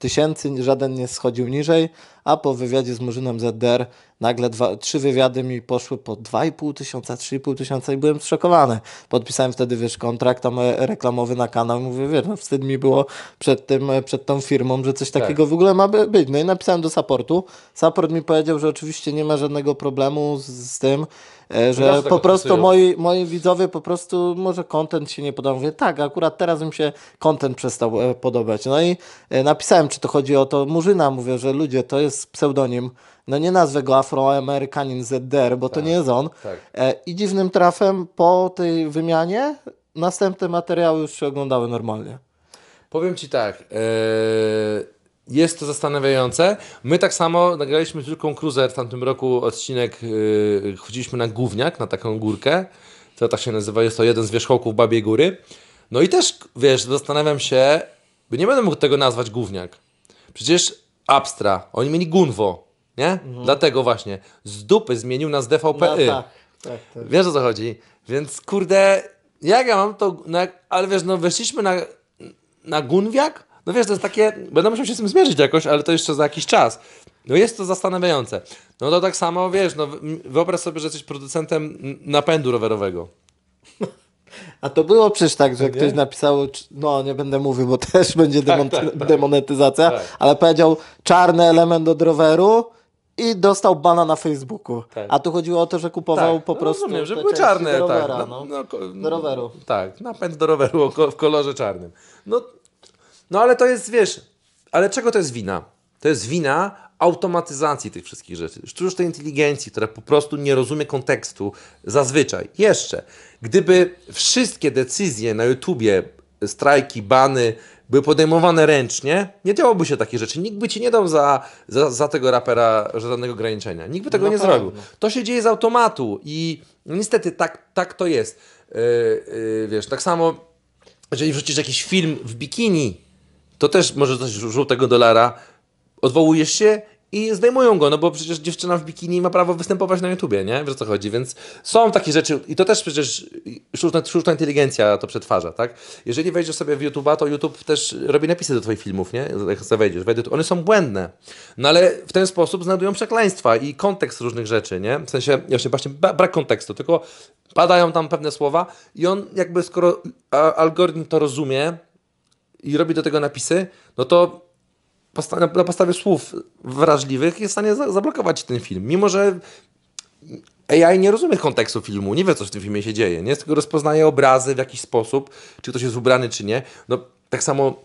tysięcy, żaden nie schodził niżej, a po wywiadzie z Murzynem ZDR nagle dwa, trzy wywiady mi poszły po 2,5 tysiąca, 3,5 tysiąca i byłem zszokowany. Podpisałem wtedy, wiesz, kontrakt tam e, reklamowy na kanał i mówię, wiesz, no wstyd mi było przed, tym, e, przed tą firmą, że coś tak. takiego tak. w ogóle ma być. No i napisałem do supportu. Support mi powiedział, że oczywiście nie ma żadnego problemu z, z tym, E, że po prostu moi, moi widzowie po prostu może kontent się nie podoba. Mówię, tak, akurat teraz mi się kontent przestał e, podobać. No i e, napisałem, czy to chodzi o to Murzyna. Mówię, że ludzie, to jest pseudonim. No nie nazwę go Afroamerykanin ZDR, bo tak, to nie jest on. Tak. I dziwnym trafem po tej wymianie następne materiały już się oglądały normalnie. Powiem Ci tak, yy jest to zastanawiające. My tak samo nagraliśmy z Julką Cruiser w tamtym roku odcinek, yy, chodziliśmy na Gówniak, na taką górkę, to tak się nazywa, jest to jeden z wierzchołków Babiej Góry. No i też, wiesz, zastanawiam się, bo nie będę mógł tego nazwać Gówniak. Przecież Abstra, oni mieli Gunwo, nie? Mhm. Dlatego właśnie, z dupy zmienił nas DVP. Y. No, tak, tak, tak. Wiesz o co chodzi? Więc kurde, jak ja mam to, no ale wiesz, no weszliśmy na, na Gunwiak, no wiesz, to jest takie, będę musiał się z tym zmierzyć jakoś, ale to jeszcze za jakiś czas. No jest to zastanawiające. No to tak samo, wiesz, no wyobraź sobie, że jesteś producentem napędu rowerowego. A to było przecież tak, że no nie? ktoś napisał, no nie będę mówił, bo też będzie tak, tak, tak, demonetyzacja, tak. ale powiedział czarny element od roweru i dostał bana na Facebooku. Tak. A tu chodziło o to, że kupował tak. po no, prostu. Rozumiem, że były czarne, do rowera, tak. No, no, no do roweru. Tak, napęd do roweru w kolorze czarnym. No no ale to jest, wiesz, ale czego to jest wina? To jest wina automatyzacji tych wszystkich rzeczy. tej inteligencji, która po prostu nie rozumie kontekstu zazwyczaj. Jeszcze, gdyby wszystkie decyzje na YouTubie, strajki, bany, były podejmowane ręcznie, nie działoby się takie rzeczy. Nikt by ci nie dał za, za, za tego rapera żadnego ograniczenia. Nikt by tego no nie pewnie. Tak. zrobił. To się dzieje z automatu i niestety tak, tak to jest. Yy, yy, wiesz, tak samo, jeżeli wrzucisz jakiś film w bikini, to też może coś żółtego dolara, odwołujesz się i zdejmują go, no bo przecież dziewczyna w bikini ma prawo występować na YouTubie, nie? Wiesz o co chodzi, więc są takie rzeczy i to też przecież sztuczna, sztuczna inteligencja to przetwarza, tak? Jeżeli wejdziesz sobie w YouTube'a, to YouTube też robi napisy do twoich filmów, nie? Jak wejdziesz, one są błędne, no ale w ten sposób znajdują przekleństwa i kontekst różnych rzeczy, nie? W sensie, właśnie, właśnie brak kontekstu, tylko padają tam pewne słowa i on jakby skoro algorytm to rozumie, i robi do tego napisy, no to na podstawie słów wrażliwych jest w stanie zablokować ten film. Mimo, że AI nie rozumie kontekstu filmu, nie wie, co w tym filmie się dzieje, nie? tylko rozpoznaje obrazy w jakiś sposób, czy ktoś jest ubrany, czy nie. No, tak samo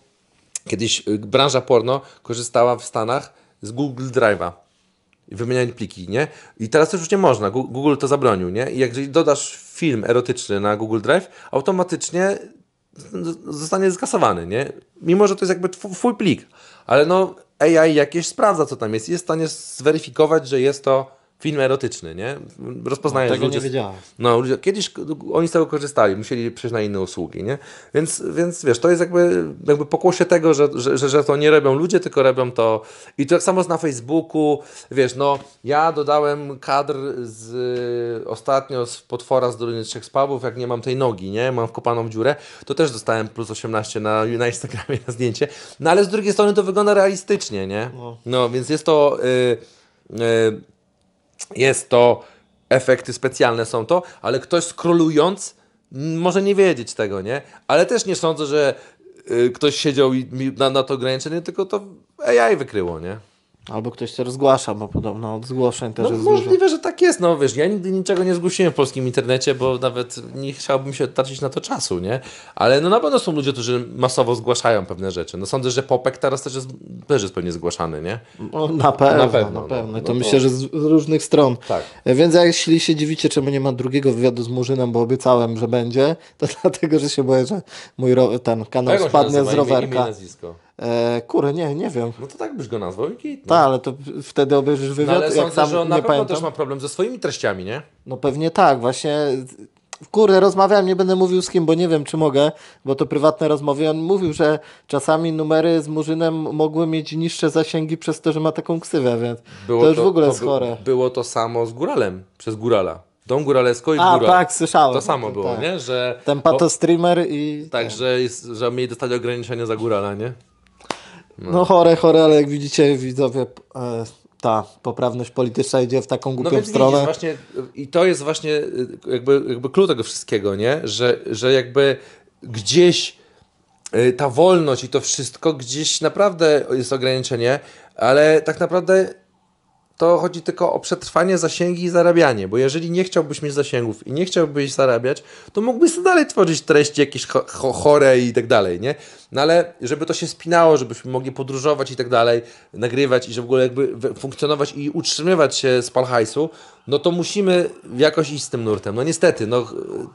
kiedyś y, branża porno korzystała w Stanach z Google Drive'a i wymieniali pliki, nie? I teraz też już nie można, Google to zabronił, nie? I jak dodasz film erotyczny na Google Drive, automatycznie zostanie skasowany, nie? Mimo, że to jest jakby twój plik, ale no AI jakieś sprawdza, co tam jest i jest w stanie zweryfikować, że jest to film erotyczny, nie? Rozpoznajesz no, Tego ludzie, nie wiedziałem. No, ludzie, kiedyś oni z tego korzystali, musieli przejść na inne usługi, nie? Więc, więc wiesz, to jest jakby, jakby pokłosie tego, że, że, że to nie robią ludzie, tylko robią to. I to tak samo na Facebooku, wiesz, no, ja dodałem kadr z, ostatnio z potwora z Doliny Trzech Spawów, jak nie mam tej nogi, nie? Mam wkopaną dziurę, to też dostałem plus 18 na, na Instagramie na zdjęcie. No, ale z drugiej strony to wygląda realistycznie, nie? No, no więc jest to... Yy, yy, jest to, efekty specjalne są to, ale ktoś skrolując może nie wiedzieć tego, nie? Ale też nie sądzę, że y, ktoś siedział i na, na to ograniczenie, tylko to AI wykryło, nie? Albo ktoś się rozgłasza, bo podobno od zgłoszeń też no, jest możliwe, dużo. że tak jest. No wiesz, ja nigdy niczego nie zgłosiłem w polskim internecie, bo nawet nie chciałbym się tracić na to czasu, nie? Ale no na pewno są ludzie, którzy masowo zgłaszają pewne rzeczy. No sądzę, że Popek teraz też jest, też jest pewnie zgłaszany, nie? No, na pewno, na pewno. Na pewno. No, no, to, myślę, że z różnych stron. Tak. Więc jeśli się dziwicie, czemu nie ma drugiego wywiadu z Murzynem, bo obiecałem, że będzie, to dlatego, że się boję, że mój ten kanał Tego spadnie z rowerka. Imię, imię, nazwisko. E, kurę, nie, nie wiem. No to tak byś go nazwał i git. No. Tak, ale to wtedy obejrzysz no wywiad. No, ale jak sądzę, tam, że on na pewno pamiętam. też ma problem ze swoimi treściami, nie? No pewnie tak, właśnie kurde, rozmawiałem, nie będę mówił z kim, bo nie wiem, czy mogę, bo to prywatne rozmowy. On mówił, że czasami numery z Murzynem mogły mieć niższe zasięgi przez to, że ma taką ksywę, więc było to już to, w ogóle jest chore. Było to samo z Góralem, przez Górala. Dom Góralesko i A, Góral. tak, słyszałem. To samo było, tak. nie? Że, Ten pato streamer i... Tak, że, jest, że mieli dostać ograniczenia za Górala, nie? No. no. chore, chore, ale jak widzicie widzowie e, ta poprawność polityczna idzie w taką no głupią no więc stronę. Widzisz, właśnie, I to jest właśnie e, jakby, jakby klucz tego wszystkiego, nie? Że, że jakby gdzieś e, ta wolność i to wszystko gdzieś naprawdę jest ograniczenie, ale tak naprawdę to chodzi tylko o przetrwanie zasięgi i zarabianie, bo jeżeli nie chciałbyś mieć zasięgów i nie chciałbyś zarabiać, to mógłbyś dalej tworzyć treści jakieś cho chore i tak dalej, nie? No ale żeby to się spinało, żebyśmy mogli podróżować i tak dalej, nagrywać i żeby w ogóle jakby funkcjonować i utrzymywać się z palhajsu, no to musimy jakoś iść z tym nurtem. No niestety, no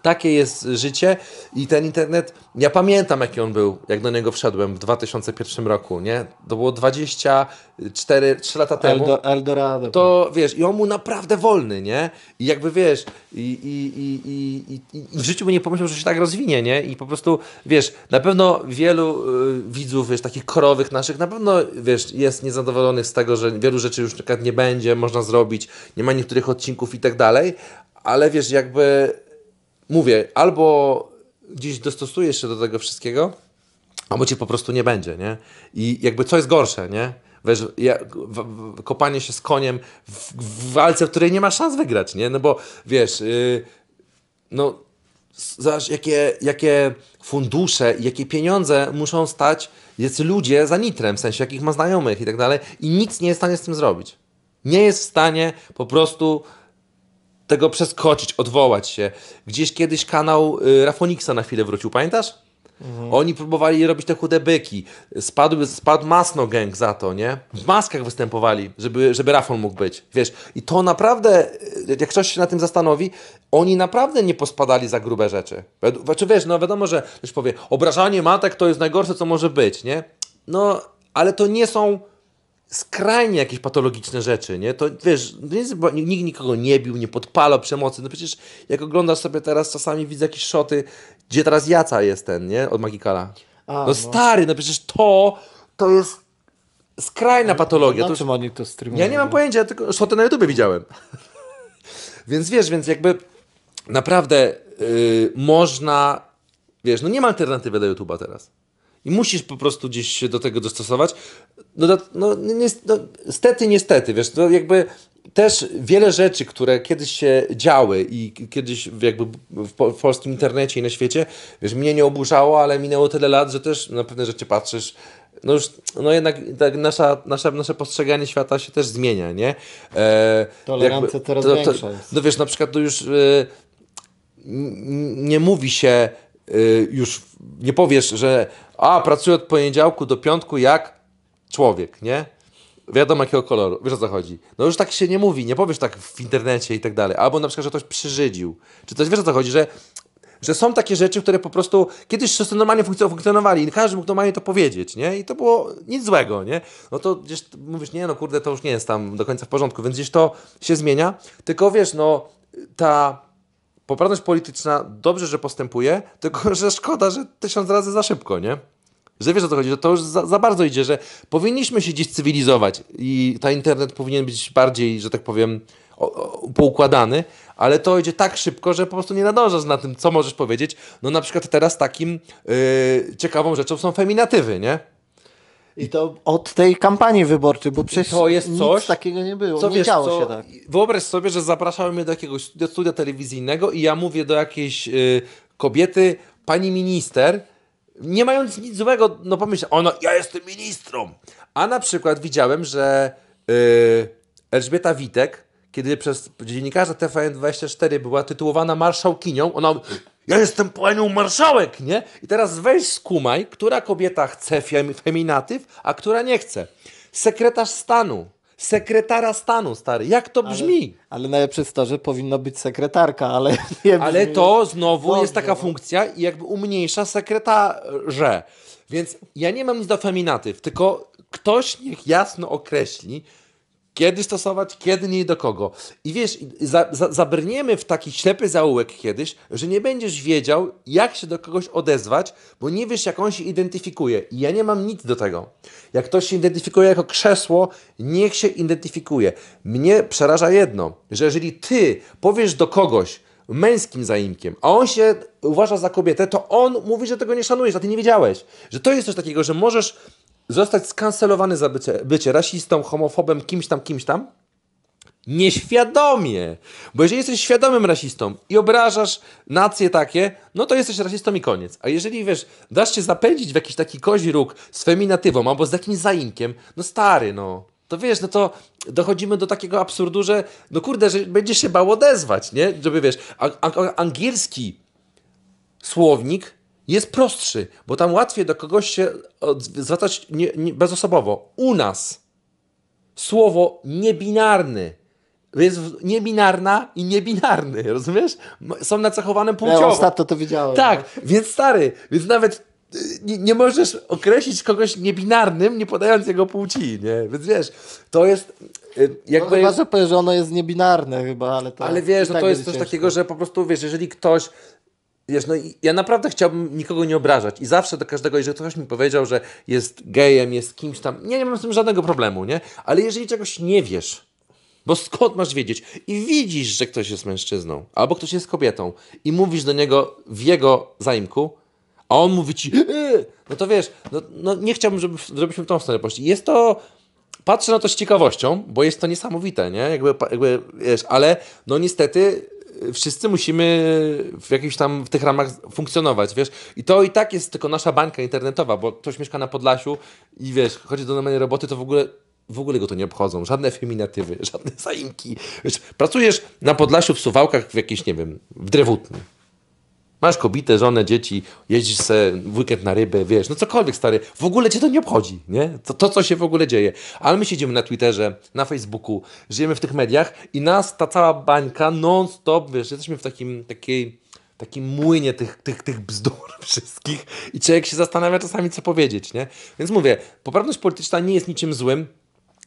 takie jest życie i ten internet, ja pamiętam jaki on był, jak do niego wszedłem w 2001 roku, nie? To było 24, 3 lata temu. Eldo, Eldorado. To wiesz, i on mu naprawdę wolny, nie? I jakby wiesz, i, i, i, i, w życiu by nie pomyślał, że się tak rozwinie, nie? I po prostu, wiesz, na pewno wielu Y, widzów, wiesz, takich korowych naszych, na pewno, wiesz, jest niezadowolonych z tego, że wielu rzeczy już na nie będzie, można zrobić, nie ma niektórych odcinków i tak dalej, ale wiesz, jakby mówię, albo gdzieś dostosujesz się do tego wszystkiego, albo cię po prostu nie będzie, nie? I jakby co jest gorsze, nie? Wiesz, ja, w, w, kopanie się z koniem w, w, walce, w której nie ma szans wygrać, nie? No bo wiesz, yy, no Zobacz, jakie, jakie fundusze i jakie pieniądze muszą stać jacy ludzie za nitrem, w sensie jakich ma znajomych i tak dalej, i nikt nie jest w stanie z tym zrobić. Nie jest w stanie po prostu tego przeskoczyć, odwołać się. Gdzieś kiedyś kanał y, Rafoniksa na chwilę wrócił, pamiętasz? Mhm. Oni próbowali robić te chude byki. Spadł, spadł masno gang za to, nie? W maskach występowali, żeby, żeby Rafał mógł być. Wiesz, i to naprawdę, jak ktoś się na tym zastanowi, oni naprawdę nie pospadali za grube rzeczy. Znaczy, wiesz, no wiadomo, że już powie, obrażanie matek to jest najgorsze, co może być, nie? No, ale to nie są skrajnie jakieś patologiczne rzeczy, nie? To wiesz, nikt nikogo nie bił, nie podpalał przemocy. No przecież jak oglądasz sobie teraz, czasami widzę jakieś szoty, gdzie teraz Jaca jest ten, nie? Od Magikala. A, no, no, stary, no przecież to, to jest skrajna no, patologia. No, to już... to streamują? Ja nie mam pojęcia, ja tylko szotę na YouTube widziałem. więc wiesz, więc jakby naprawdę yy, można, wiesz, no nie ma alternatywy do YouTube'a teraz. I musisz po prostu gdzieś się do tego dostosować. No, no, no niestety, niestety, wiesz, to jakby też wiele rzeczy, które kiedyś się działy i kiedyś jakby w, polskim internecie i na świecie, wiesz, mnie nie oburzało, ale minęło tyle lat, że też na pewne rzeczy patrzysz no już, no jednak tak nasza, nasza, nasze postrzeganie świata się też zmienia, nie? E, Tolerancja teraz coraz to, to, większa No wiesz, na przykład to już y, nie mówi się y, już, nie powiesz, że a, pracuję od poniedziałku do piątku jak człowiek, nie? wiadomo jakiego koloru, wiesz o co chodzi. No już tak się nie mówi, nie powiesz tak w internecie i tak dalej. Albo na przykład, że ktoś przyrzydził, czy coś, wiesz o co chodzi, że, że są takie rzeczy, które po prostu kiedyś wszyscy normalnie funkcjonowali i każdy mógł normalnie to powiedzieć, nie? I to było nic złego, nie? No to gdzieś mówisz, nie no kurde, to już nie jest tam do końca w porządku, więc gdzieś to się zmienia, tylko wiesz, no ta poprawność polityczna dobrze, że postępuje, tylko że szkoda, że tysiąc razy za szybko, nie? Że wiesz o co chodzi, że to już za, za bardzo idzie, że powinniśmy się dziś cywilizować i ta internet powinien być bardziej, że tak powiem, o, o, poukładany, ale to idzie tak szybko, że po prostu nie nadążasz na tym, co możesz powiedzieć. No na przykład teraz takim yy, ciekawą rzeczą są feminatywy, nie? I to od tej kampanii wyborczej, bo przecież to jest coś, nic takiego nie było, co nie wiesz, działo co, się tak. Wyobraź sobie, że zapraszały mnie do jakiegoś studia telewizyjnego i ja mówię do jakiejś y, kobiety, pani minister, nie mając nic złego, no pomyśl, ono, ja jestem ministrą. A na przykład widziałem, że yy, Elżbieta Witek, kiedy przez dziennikarza TVN24 była tytułowana marszałkinią, ona ja jestem panią marszałek, nie? I teraz weź skumaj, która kobieta chce fem, feminatyw, a która nie chce. Sekretarz stanu sekretara stanu, stary. Jak to brzmi? Ale, ale najlepsze jest to, że powinno być sekretarka, ale nie Ale to znowu Dobrze, jest taka no. funkcja i jakby umniejsza sekretarze. Więc ja nie mam nic do feminatyw, tylko ktoś niech jasno określi, kiedy stosować, kiedy nie i do kogo. I wiesz, za, za, zabrniemy w taki ślepy zaułek kiedyś, że nie będziesz wiedział, jak się do kogoś odezwać, bo nie wiesz, jak on się identyfikuje. I ja nie mam nic do tego. Jak ktoś się identyfikuje jako krzesło, niech się identyfikuje. Mnie przeraża jedno, że jeżeli ty powiesz do kogoś, męskim zaimkiem, a on się uważa za kobietę, to on mówi, że tego nie szanujesz, a ty nie wiedziałeś. Że to jest coś takiego, że możesz zostać skancelowany za bycie, bycie rasistą, homofobem, kimś tam, kimś tam, nieświadomie. Bo jeżeli jesteś świadomym rasistą i obrażasz nacje takie, no to jesteś rasistą i koniec. A jeżeli, wiesz, dasz się zapędzić w jakiś taki kozi róg z feminatywą albo z jakimś zaimkiem, no stary, no. To wiesz, no to dochodzimy do takiego absurdu, że no kurde, że będziesz się bał odezwać, nie? Żeby, wiesz, angielski słownik jest prostszy, bo tam łatwiej do kogoś się zwracać nie, nie, bezosobowo. U nas słowo niebinarny jest niebinarna i niebinarny, rozumiesz? Są na cechowanym płciowo. Ja ostatnio to widziałem. Tak, więc stary, więc nawet y, nie, nie, możesz określić kogoś niebinarnym, nie podając jego płci, nie? Więc wiesz, to jest... Y, jakby... No chyba, że, że ono jest niebinarne chyba, ale to... Ale wiesz, no tak to jest coś ciężko. takiego, że po prostu, wiesz, jeżeli ktoś Wiesz, no ja naprawdę chciałbym nikogo nie obrażać i zawsze do każdego, jeżeli ktoś mi powiedział, że jest gejem, jest kimś tam, nie, nie mam z tym żadnego problemu, nie? Ale jeżeli czegoś nie wiesz, bo skąd masz wiedzieć? I widzisz, że ktoś jest mężczyzną albo ktoś jest kobietą i mówisz do niego w jego zaimku, a on mówi ci, yy! no to wiesz, no, no nie chciałbym, żeby, żebyśmy w tą stronę poszli. Jest to, patrzę na to z ciekawością, bo jest to niesamowite, nie? Jakby, jakby wiesz, ale no niestety wszyscy musimy w jakichś tam w tych ramach funkcjonować, wiesz? I to i tak jest tylko nasza bańka internetowa, bo ktoś mieszka na Podlasiu i wiesz, chodzi do normalnej roboty, to w ogóle w ogóle go to nie obchodzą. Żadne feminatywy, żadne zaimki. Wiesz, pracujesz na Podlasiu w Suwałkach w jakiejś, nie wiem, w Drewutnym. Masz kobietę, żonę, dzieci, jeździsz se w weekend na rybę, wiesz, no cokolwiek stary, w ogóle cię to nie obchodzi, nie? To, to, co się w ogóle dzieje. Ale my siedzimy na Twitterze, na Facebooku, żyjemy w tych mediach i nas ta cała bańka non-stop, wiesz, jesteśmy w takim, takiej, takim młynie tych, tych, tych bzdur wszystkich i człowiek się zastanawia czasami, co powiedzieć, nie? Więc mówię, poprawność polityczna nie jest niczym złym.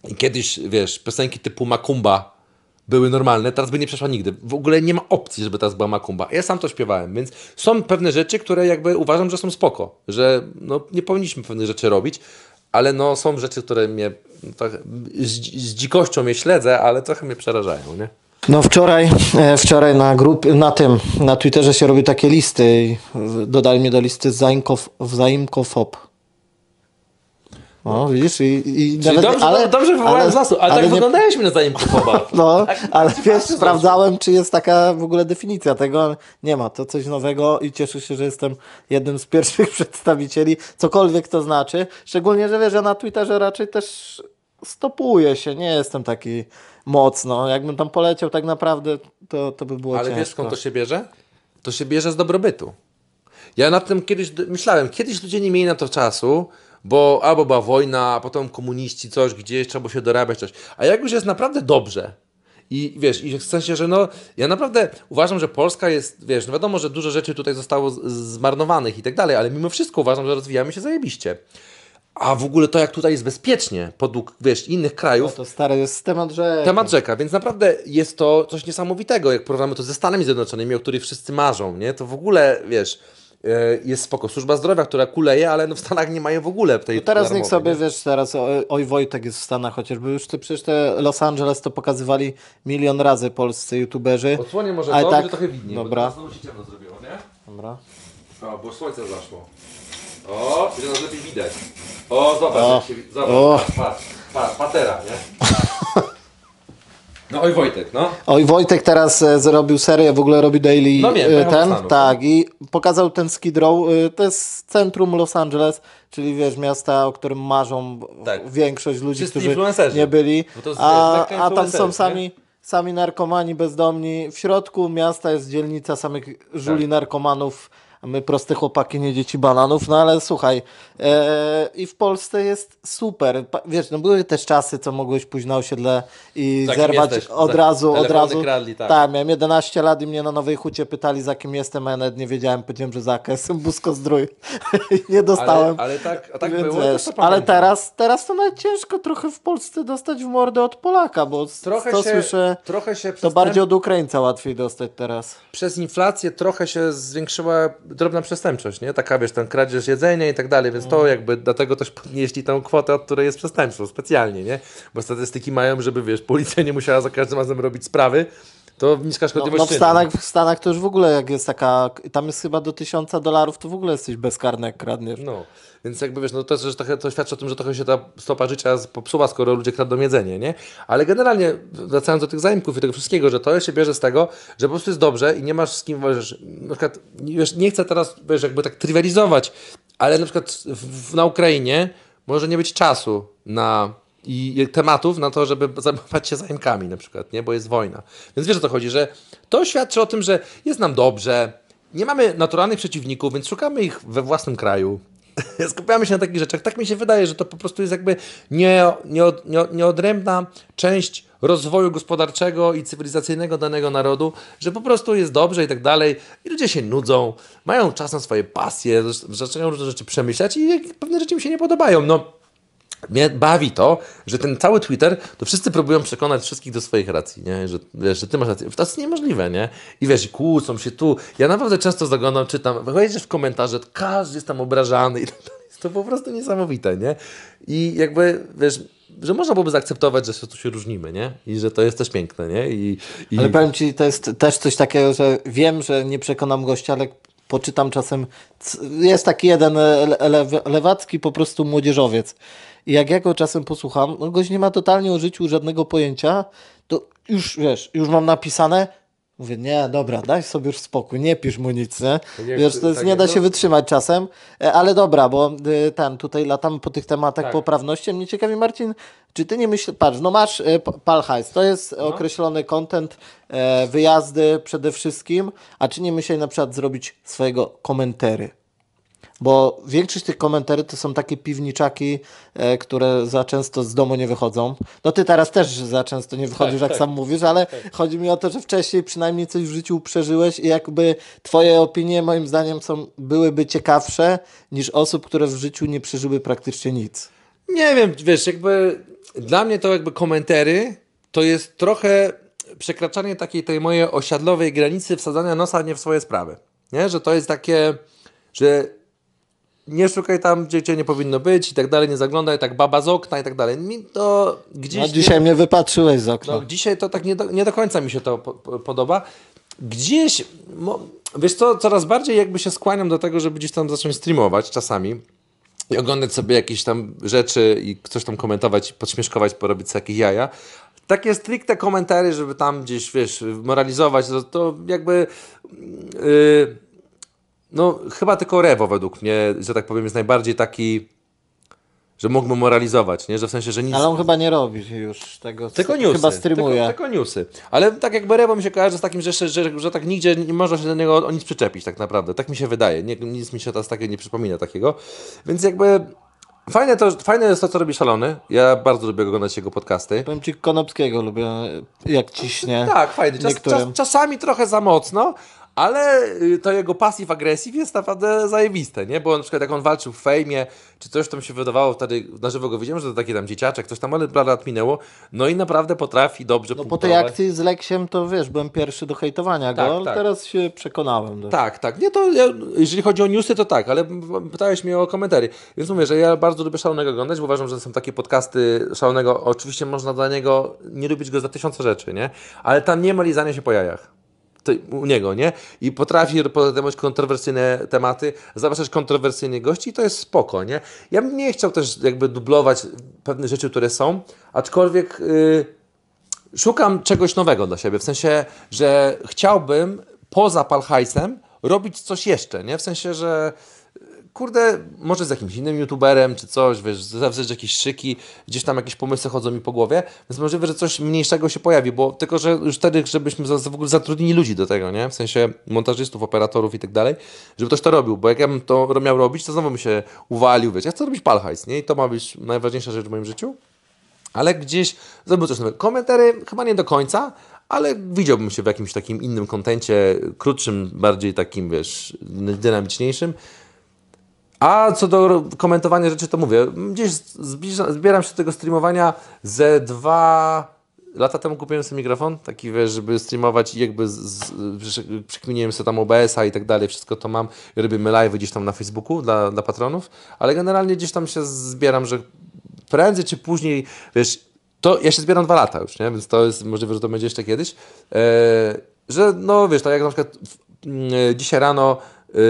I kiedyś, wiesz, piosenki typu Makumba, były normalne, teraz by nie przeszła nigdy. W ogóle nie ma opcji, żeby teraz była Makumba. Ja sam to śpiewałem, więc są pewne rzeczy, które jakby uważam, że są spoko, że no, nie powinniśmy pewnych rzeczy robić, ale no, są rzeczy, które mnie tak, z, z dzikością je śledzę, ale trochę mnie przerażają, nie? No wczoraj, e, wczoraj na grup, na tym, na Twitterze się robi takie listy i dodali mnie do listy zaimkof, zaimkofob. No, widzisz, i, i nawet, dobrze, ale, no, dobrze wywołałem zasób, ale, ale, tak nie... wyglądaliśmy na zanim pochowa. No, tak, ale znaczy, wiesz, sprawdzałem, czy jest taka w ogóle definicja tego, nie ma, to coś nowego i cieszę się, że jestem jednym z pierwszych przedstawicieli, cokolwiek to znaczy, szczególnie, że wiesz, ja na Twitterze raczej też stopuję się, nie jestem taki mocno, jakbym tam poleciał tak naprawdę, to, to by było ale ciężko. Ale wiesz skąd to się bierze? To się bierze z dobrobytu. Ja nad tym kiedyś myślałem, kiedyś ludzie nie mieli na to czasu, bo albo była wojna, a potem komuniści, coś gdzieś, trzeba się dorabiać, coś. A jak już jest naprawdę dobrze, i wiesz, i w sensie, że no, ja naprawdę uważam, że Polska jest, wiesz, no wiadomo, że dużo rzeczy tutaj zostało zmarnowanych i tak dalej, ale mimo wszystko uważam, że rozwijamy się zajebiście. A w ogóle to, jak tutaj jest bezpiecznie, podług, wiesz, innych krajów. No to stary jest temat rzeka. Temat rzeka, więc naprawdę jest to coś niesamowitego, jak porównamy to ze Stanami Zjednoczonymi, o których wszyscy marzą, nie? To w ogóle, wiesz, E, jest spoko. Służba zdrowia, która kuleje, ale no w Stanach nie mają w ogóle tej no Teraz niech sobie, nie? wiesz, teraz oj Wojtek jest w Stanach chociażby, już te, przecież te Los Angeles to pokazywali milion razy polscy youtuberzy. Odsłonię może ale to, tak, trochę widnie, dobra. bo znowu się ciemno zrobiło, nie? Dobra. O, bo słońce zaszło. O, będzie nas lepiej widać. O, zobacz, o. Jak się, zobacz, o. patrz, patrz, patrz, patera, nie? No oj Wojtek, no. Oj Wojtek teraz e, zrobił serię, w ogóle robi daily no wiem, e, ten, tak i pokazał ten Skid Row, e, to jest centrum Los Angeles, czyli wiesz, miasta, o którym marzą tak. większość ludzi, Wszyscy którzy nie byli, jest, a, tak, tak, a tam są sami... sami narkomani bezdomni. W środku miasta jest dzielnica samych żuli tak. narkomanów my proste chłopaki, nie dzieci bananów, no ale słuchaj, e, i w Polsce jest super. Wiesz, no były też czasy, co mogłeś pójść na osiedle i za zerwać jesteś, od tak. razu, od razu. Kradli, tak. tak, miałem 11 lat i mnie na Nowej Hucie pytali, za kim jestem, a ja nawet nie wiedziałem, powiedziałem, że za KSM Busko Zdrój. nie dostałem. Ale, ale tak, a tak Więc, było, wiesz, Ale teraz, teraz to nawet ciężko trochę w Polsce dostać w mordę od Polaka, bo trochę to się, słyszę, trochę się to bardziej ten... od Ukraińca łatwiej dostać teraz. Przez inflację trochę się zwiększyła drobna przestępczość, nie? Taka, wiesz, ten kradzież jedzenia i tak dalej, więc to mhm. jakby dlatego też podnieśli tą kwotę, od której jest przestępstwo specjalnie, nie? Bo statystyki mają, żeby, wiesz, policja nie musiała za każdym razem robić sprawy, to niska szkodliwość no, no w, Stanach, w Stanach to już w ogóle jak jest taka, tam jest chyba do tysiąca dolarów, to w ogóle jesteś bezkarny jak kradniesz. No, więc jakby wiesz, no to, że trochę, to świadczy o tym, że trochę się ta stopa życia popsuła, skoro ludzie kradną jedzenie, nie? Ale generalnie wracając do tych zajmków i tego wszystkiego, że to się bierze z tego, że po prostu jest dobrze i nie masz z kim, wiesz, na przykład, wiesz, nie chcę teraz, wiesz, jakby tak trywializować, ale na przykład w, w, na Ukrainie może nie być czasu na i tematów na to, żeby zajmować się zajmkami na przykład, nie? bo jest wojna. Więc wiesz o co chodzi, że to świadczy o tym, że jest nam dobrze, nie mamy naturalnych przeciwników, więc szukamy ich we własnym kraju. Skupiamy się na takich rzeczach. Tak mi się wydaje, że to po prostu jest jakby nie, nie, nie, nieodrębna część rozwoju gospodarczego i cywilizacyjnego danego narodu, że po prostu jest dobrze i tak dalej. I ludzie się nudzą, mają czas na swoje pasje, zaczynają różne rzeczy przemyśleć i pewne rzeczy im się nie podobają. No, mnie bawi to, że ten cały Twitter, to wszyscy próbują przekonać wszystkich do swoich racji, nie? Że, wiesz, że ty masz rację. To jest niemożliwe, nie? I wiesz, kłócą się tu. Ja naprawdę często zaglądam, czytam, wejdziesz w komentarze, każdy jest tam obrażany i tak To po prostu niesamowite, nie? I jakby, wiesz, że można byłoby zaakceptować, że się tu się różnimy, nie? I że to jest też piękne, nie? I, i... Ale powiem Ci, to jest też coś takiego, że wiem, że nie przekonam gościa, ale poczytam czasem. Jest taki jeden e, lewacki po prostu młodzieżowiec. I jak ja go czasem posłucham, on goś nie ma totalnie o życiu żadnego pojęcia, to już wiesz, już mam napisane, Mówię, nie, dobra, daj sobie już spokój, nie pisz mu nic, nie? nie Wiesz, to jest, tak nie da się no. wytrzymać czasem, e, ale dobra, bo y, ten, tutaj latamy po tych tematach tak. poprawności. Mnie ciekawi, Marcin, czy ty nie myślisz, patrz, no masz y, Palhajs, to jest no. określony content, y, wyjazdy przede wszystkim, a czy nie myślisz na przykład zrobić swojego komentary? bo większość tych komentarzy to są takie piwniczaki, e, które za często z domu nie wychodzą. No ty teraz też za często nie wychodzisz, tak, jak tak. sam mówisz, ale tak. chodzi mi o to, że wcześniej przynajmniej coś w życiu przeżyłeś i jakby twoje opinie moim zdaniem są, byłyby ciekawsze niż osób, które w życiu nie przeżyły praktycznie nic. Nie wiem, wiesz, jakby dla mnie to jakby komentary to jest trochę przekraczanie takiej tej mojej osiadlowej granicy wsadzania nosa nie w swoje sprawy. Nie? Że to jest takie, że nie szukaj tam, gdzie cię nie powinno być i tak dalej, nie zaglądaj, tak baba z okna i tak dalej. Mi to gdzieś... No dzisiaj nie... mnie wypatrzyłeś z okna. No, dzisiaj to tak nie do, nie do końca mi się to po, podoba. Gdzieś, mo, wiesz co, coraz bardziej jakby się skłaniam do tego, żeby gdzieś tam zacząć streamować czasami i oglądać sobie jakieś tam rzeczy i coś tam komentować, podśmieszkować, porobić sobie jakieś jaja. Takie stricte komentarze, żeby tam gdzieś, wiesz, moralizować, to, to jakby... Yy no, chyba tylko Rewo według mnie, że tak powiem, jest najbardziej taki, że mógłby moralizować, nie? Że w sensie, że nic... Ale on chyba nie robi już tego. Tylko newsy. Chyba streamuje. Tylko, tylko newsy. Ale tak jakby Rewo mi się kojarzy z takim, że, że, że, że tak nigdzie nie można się do niego o nic przyczepić tak naprawdę. Tak mi się wydaje. Nie, nic mi się teraz takiego nie przypomina takiego. Więc jakby... Fajne, to, fajne jest to, co robi Szalony. Ja bardzo lubię oglądać jego podcasty. Powiem ci, Konopskiego lubię, jak ciśnie. Tak, fajnie. Czas, czas, czasami trochę za mocno, ale y, to jego pasyw aggressive jest naprawdę zajebiste, nie? Bo na przykład jak on walczył w fejmie, czy coś tam się wydawało, wtedy na żywo go widziałem, że to taki tam dzieciaczek, coś tam, ale parę lat minęło, no i naprawdę potrafi dobrze No punktować. po tej akcji z Leksiem to wiesz, byłem pierwszy do hejtowania tak, go, ale tak. teraz się przekonałem. Też. Tak, tak, nie to, ja, jeżeli chodzi o newsy to tak, ale pytałeś mnie o komentarze. więc mówię, że ja bardzo lubię Szalonego oglądać, bo uważam, że są takie podcasty Szalonego, oczywiście można dla niego nie lubić go za tysiące rzeczy, nie? Ale tam nie ma lizania się po jajach u niego, nie? I potrafi podejmować kontrowersyjne tematy, zapraszać kontrowersyjnych gości i to jest spoko, nie? Ja bym nie chciał też jakby dublować pewnych rzeczy, które są, aczkolwiek yy, szukam czegoś nowego dla siebie, w sensie, że chciałbym poza Palhajsem robić coś jeszcze, nie? W sensie, że kurde, może z jakimś innym youtuberem czy coś, wiesz, zawrzeć jakieś szyki, gdzieś tam jakieś pomysły chodzą mi po głowie, więc możliwe, że coś mniejszego się pojawi, bo tylko, że już wtedy, żebyśmy za, w ogóle zatrudnili ludzi do tego, nie? W sensie montażystów, operatorów i tak dalej, żeby ktoś to robił, bo jak ja bym to miał robić, to znowu bym się uwalił, wiesz, ja chcę robić palhajs, nie? I to ma być najważniejsza rzecz w moim życiu, ale gdzieś zrobił coś nowego. Komentary chyba nie do końca, ale widziałbym się w jakimś takim innym kontencie, krótszym, bardziej takim, wiesz, dynamiczniejszym. A co do komentowania rzeczy, to mówię, gdzieś zbieram się do tego streamowania ze dwa lata temu kupiłem sobie mikrofon, taki wiesz, żeby streamować i jakby z, przykminiłem sobie tam OBS-a i tak dalej, wszystko to mam, robimy live gdzieś tam na Facebooku dla, dla patronów, ale generalnie gdzieś tam się zbieram, że prędzej czy później, wiesz, to ja się zbieram dwa lata już, nie? więc to jest możliwe, że to będzie jeszcze kiedyś, eee, że no wiesz, tak jak na przykład e, dzisiaj rano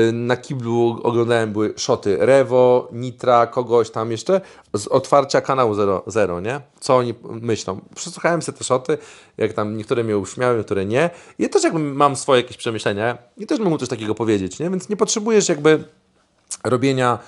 Y, na kiblu oglądałem były szoty Revo, Nitra, kogoś tam jeszcze z otwarcia kanału Zero, zero nie? Co oni myślą? Przesłuchałem sobie te szoty, jak tam niektóre mnie uśmiały, niektóre nie. I też jakby mam swoje jakieś przemyślenia i też mogę coś takiego powiedzieć, nie? Więc nie potrzebujesz jakby robienia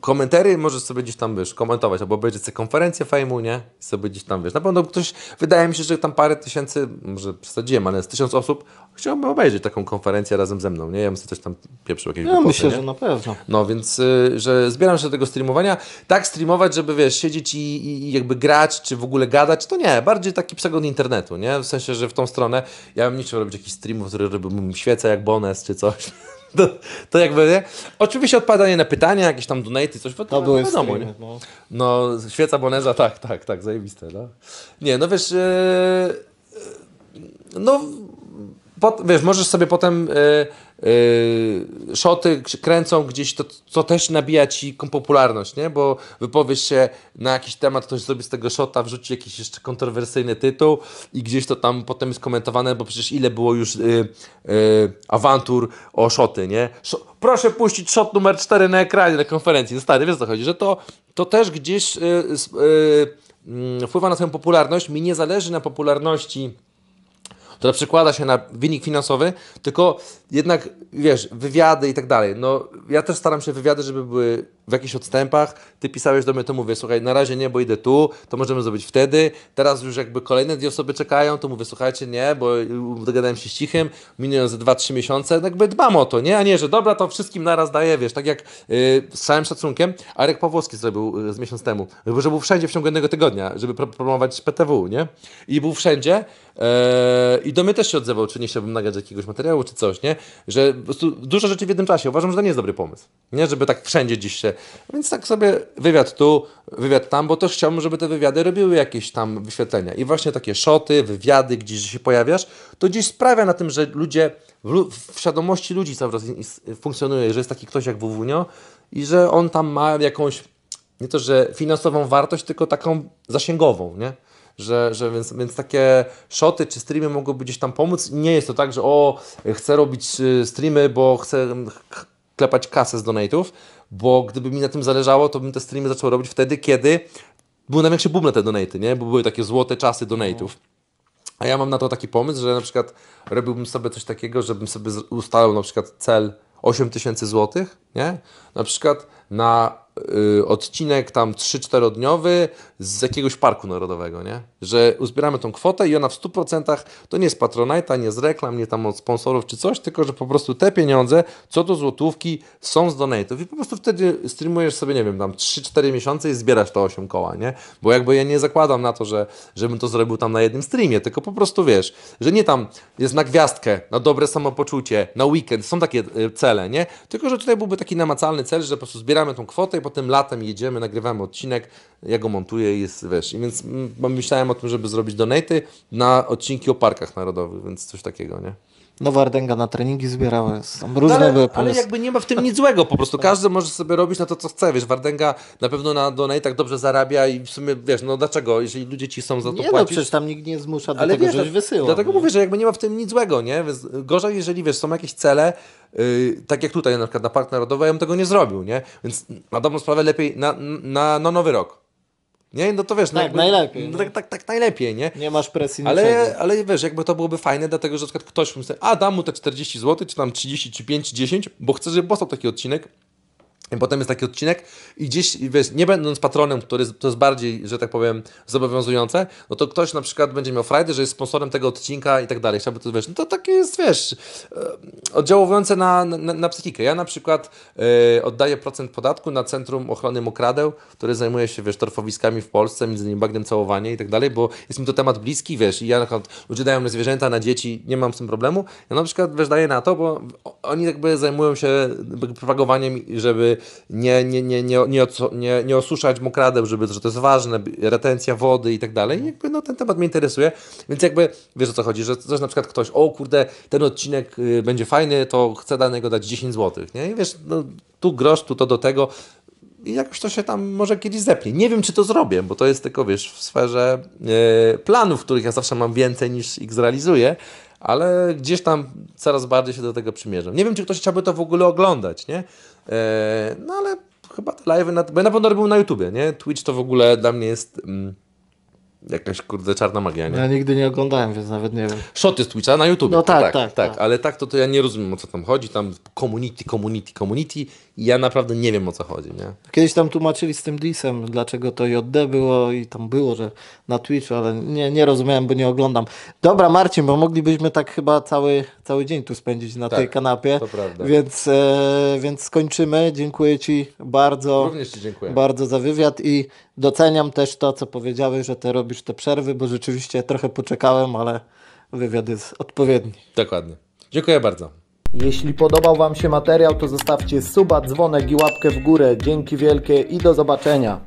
komentary możesz sobie gdzieś tam, wiesz, komentować, albo obejrzeć sobie konferencję fejmu, nie? I sobie gdzieś tam, wiesz, na pewno ktoś, wydaje mi się, że tam parę tysięcy, może przesadziłem, ale z tysiąc osób chciałby obejrzeć taką konferencję razem ze mną, nie? Ja bym sobie coś tam pieprzył jakieś Ja myślę, nie? że na pewno. No, więc, y, że zbieram się do tego streamowania. Tak streamować, żeby, wiesz, siedzieć i, i jakby grać, czy w ogóle gadać, to nie, bardziej taki przegląd internetu, nie? W sensie, że w tą stronę, ja bym nie chciał robić jakichś streamów, które robiłbym świecę jak Bones, czy coś to, to jakby, nie? Oczywiście odpadanie na pytania, jakieś tam donaty, coś, to, to no, wiadomo, streamy, nie? No. no, świeca Boneza, tak, tak, tak, zajebiste, no. Nie, no wiesz, yy, no, pot, wiesz, możesz sobie potem... Yy, Y, szoty kręcą gdzieś, to, to też nabija ci popularność, nie? Bo wypowiesz się na jakiś temat, ktoś zrobi z tego szota, wrzuci jakiś jeszcze kontrowersyjny tytuł i gdzieś to tam potem jest komentowane, bo przecież ile było już y, y, awantur o szoty, nie? Sz proszę puścić shot numer 4 na ekranie na konferencji. No stary, wiesz co chodzi, że to, to też gdzieś mm, wpływa na swoją popularność. Mi nie zależy na popularności to przekłada się na wynik finansowy, tylko jednak, wiesz, wywiady i tak dalej. No, ja też staram się wywiady, żeby były w jakichś odstępach. Ty pisałeś do mnie, to mówię, słuchaj, na razie nie, bo idę tu, to możemy zrobić wtedy. Teraz już jakby kolejne dwie osoby czekają, to mówię, słuchajcie, nie, bo dogadałem się z cichym, minąłem ze 2-3 miesiące, no jakby dbam o to, nie? A nie, że dobra, to wszystkim naraz daję, wiesz, tak jak yy, z całym szacunkiem Arek Pawłowski zrobił yy, z miesiąc temu, że był wszędzie w ciągu jednego tygodnia, żeby promować PTW, nie? I był wszędzie, Eee, I do mnie też się odzywał, czy nie chciałbym nagrać jakiegoś materiału, czy coś, nie? Że po prostu dużo rzeczy w jednym czasie. Uważam, że to nie jest dobry pomysł. Nie, żeby tak wszędzie dziś się. Więc tak sobie wywiad tu, wywiad tam, bo też chciałbym, żeby te wywiady robiły jakieś tam wyświetlenia. I właśnie takie szoty, wywiady, gdzieś się pojawiasz, to dziś sprawia na tym, że ludzie, w, w świadomości ludzi cały czas funkcjonuje, że jest taki ktoś jak Wuwunio i że on tam ma jakąś, nie to, że finansową wartość, tylko taką zasięgową, nie? że, że więc, więc takie shoty czy streamy mogłyby gdzieś tam pomóc. Nie jest to tak, że o, chcę robić y, streamy, bo chcę klepać kasę z donate'ów, bo gdyby mi na tym zależało, to bym te streamy zaczął robić wtedy, kiedy był największy boom na te donaty, nie? Bo były takie złote czasy donate'ów. A ja mam na to taki pomysł, że na przykład robiłbym sobie coś takiego, żebym sobie ustalał na przykład cel 8000 tysięcy złotych, nie? Na przykład na y, odcinek tam 3-4 dniowy z jakiegoś parku narodowego, nie? Że uzbieramy tą kwotę i ona w 100% to nie jest Patronite'a, nie z reklam, nie tam od sponsorów czy coś, tylko że po prostu te pieniądze co do złotówki są z donatów i po prostu wtedy streamujesz sobie, nie wiem, tam 3-4 miesiące i zbierasz to 8 koła, nie? Bo jakby ja nie zakładam na to, że żebym to zrobił tam na jednym streamie, tylko po prostu wiesz, że nie tam jest na gwiazdkę, na dobre samopoczucie, na weekend, są takie y, cele, nie? Tylko, że tutaj byłby taki namacalny cel, że po prostu zbierasz zbieramy tą kwotę i potem latem jedziemy, nagrywamy odcinek, ja go montuję i jest, wiesz, i więc mm, myślałem o tym, żeby zrobić donaty na odcinki o parkach narodowych, więc coś takiego, nie? Nowardęga na treningi zbierała, są no różne ale, Ale jakby nie ma w tym nic złego, po prostu tak. każdy może sobie robić na to, co chce, wiesz, Wardęga na pewno na tak dobrze zarabia i w sumie, wiesz, no dlaczego, jeżeli ludzie ci są za to nie no, płacić. Nie, no przecież tam nikt nie zmusza do ale tego, wiesz, żeś wysyłał. Dlatego mówię, że jakby nie ma w tym nic złego, nie? Gorzej, jeżeli, wiesz, są jakieś cele, Yy, tak jak tutaj na przykład na Park Narodowy, ja bym tego nie zrobił, nie? Więc na dobrą sprawę lepiej na, na, na nowy rok nie, no to wiesz, no tak, jakby, najlepiej. No, no, tak, tak, tak, najlepiej, nie? Nie masz presji ale, Ale wiesz, jakby to byłoby fajne, dlatego że na przykład ktoś pomyślał, a dam mu te 40 zł, czy tam 30, czy 5, 10, bo chcę, żeby powstał taki odcinek, i potem jest taki odcinek i gdzieś, wiesz, nie będąc patronem, który to jest bardziej, że tak powiem, zobowiązujące, no to ktoś na przykład będzie miał frajdę, że jest sponsorem tego odcinka i tak dalej. Chciałby to, wiesz, no to takie jest, wiesz, e, oddziałujące na, na, na psychikę. Ja na przykład yy, oddaję procent podatku na Centrum Ochrony Mokradeł, które zajmuje się, wiesz, torfowiskami w Polsce, między innymi bagnem całowanie i tak dalej, bo jest mi to temat bliski, wiesz, i ja na przykład, ludzie dają na zwierzęta, na dzieci, nie mam z tym problemu. Ja na przykład, wiesz, daję na to, bo oni jakby zajmują się propagowaniem, żeby nie, nie, nie, nie, nie, nie, nie osuszać mokradem, żeby, że to jest ważne, retencja wody i tak dalej. Jakby no, ten temat mnie interesuje, więc jakby wiesz o co chodzi, że coś na przykład ktoś, o kurde, ten odcinek y, będzie fajny, to chcę danego dać 10 zł, nie? I wiesz, no, tu grosz, tu to do tego, i jakoś to się tam może kiedyś zepnie. Nie wiem, czy to zrobię, bo to jest tylko, wiesz, w sferze yy, planów, których ja zawsze mam więcej niż ich zrealizuję, ale gdzieś tam coraz bardziej się do tego przymierzę. Nie wiem, czy ktoś chciałby to w ogóle oglądać, nie? E, no ale chyba te live, na, bo ja na pewno robił na YouTubie, nie? Twitch to w ogóle dla mnie jest... Mm, Jakaś kurde czarna magia, nie? Ja nigdy nie oglądałem, więc nawet nie wiem. Shoty z Twitcha na YouTube. No tak, tak, tak, tak, Ale tak to, to ja nie rozumiem o co tam chodzi. Tam community, community, community. I ja naprawdę nie wiem o co chodzi, nie? Kiedyś tam tłumaczyli z tym Disem, dlaczego to JD było i tam było, że na Twitchu, ale nie, nie rozumiałem, bo nie oglądam. Dobra, Marcin, bo moglibyśmy tak chyba cały, cały dzień tu spędzić na tak, tej kanapie. To prawda. Więc, e, więc skończymy. Dziękuję Ci bardzo. Również Ci dziękuję. Bardzo za wywiad i Doceniam też to, co powiedziałeś, że ty robisz te przerwy, bo rzeczywiście trochę poczekałem, ale wywiad jest odpowiedni. Dokładnie. Dziękuję bardzo. Jeśli podobał Wam się materiał, to zostawcie suba, dzwonek i łapkę w górę. Dzięki wielkie i do zobaczenia.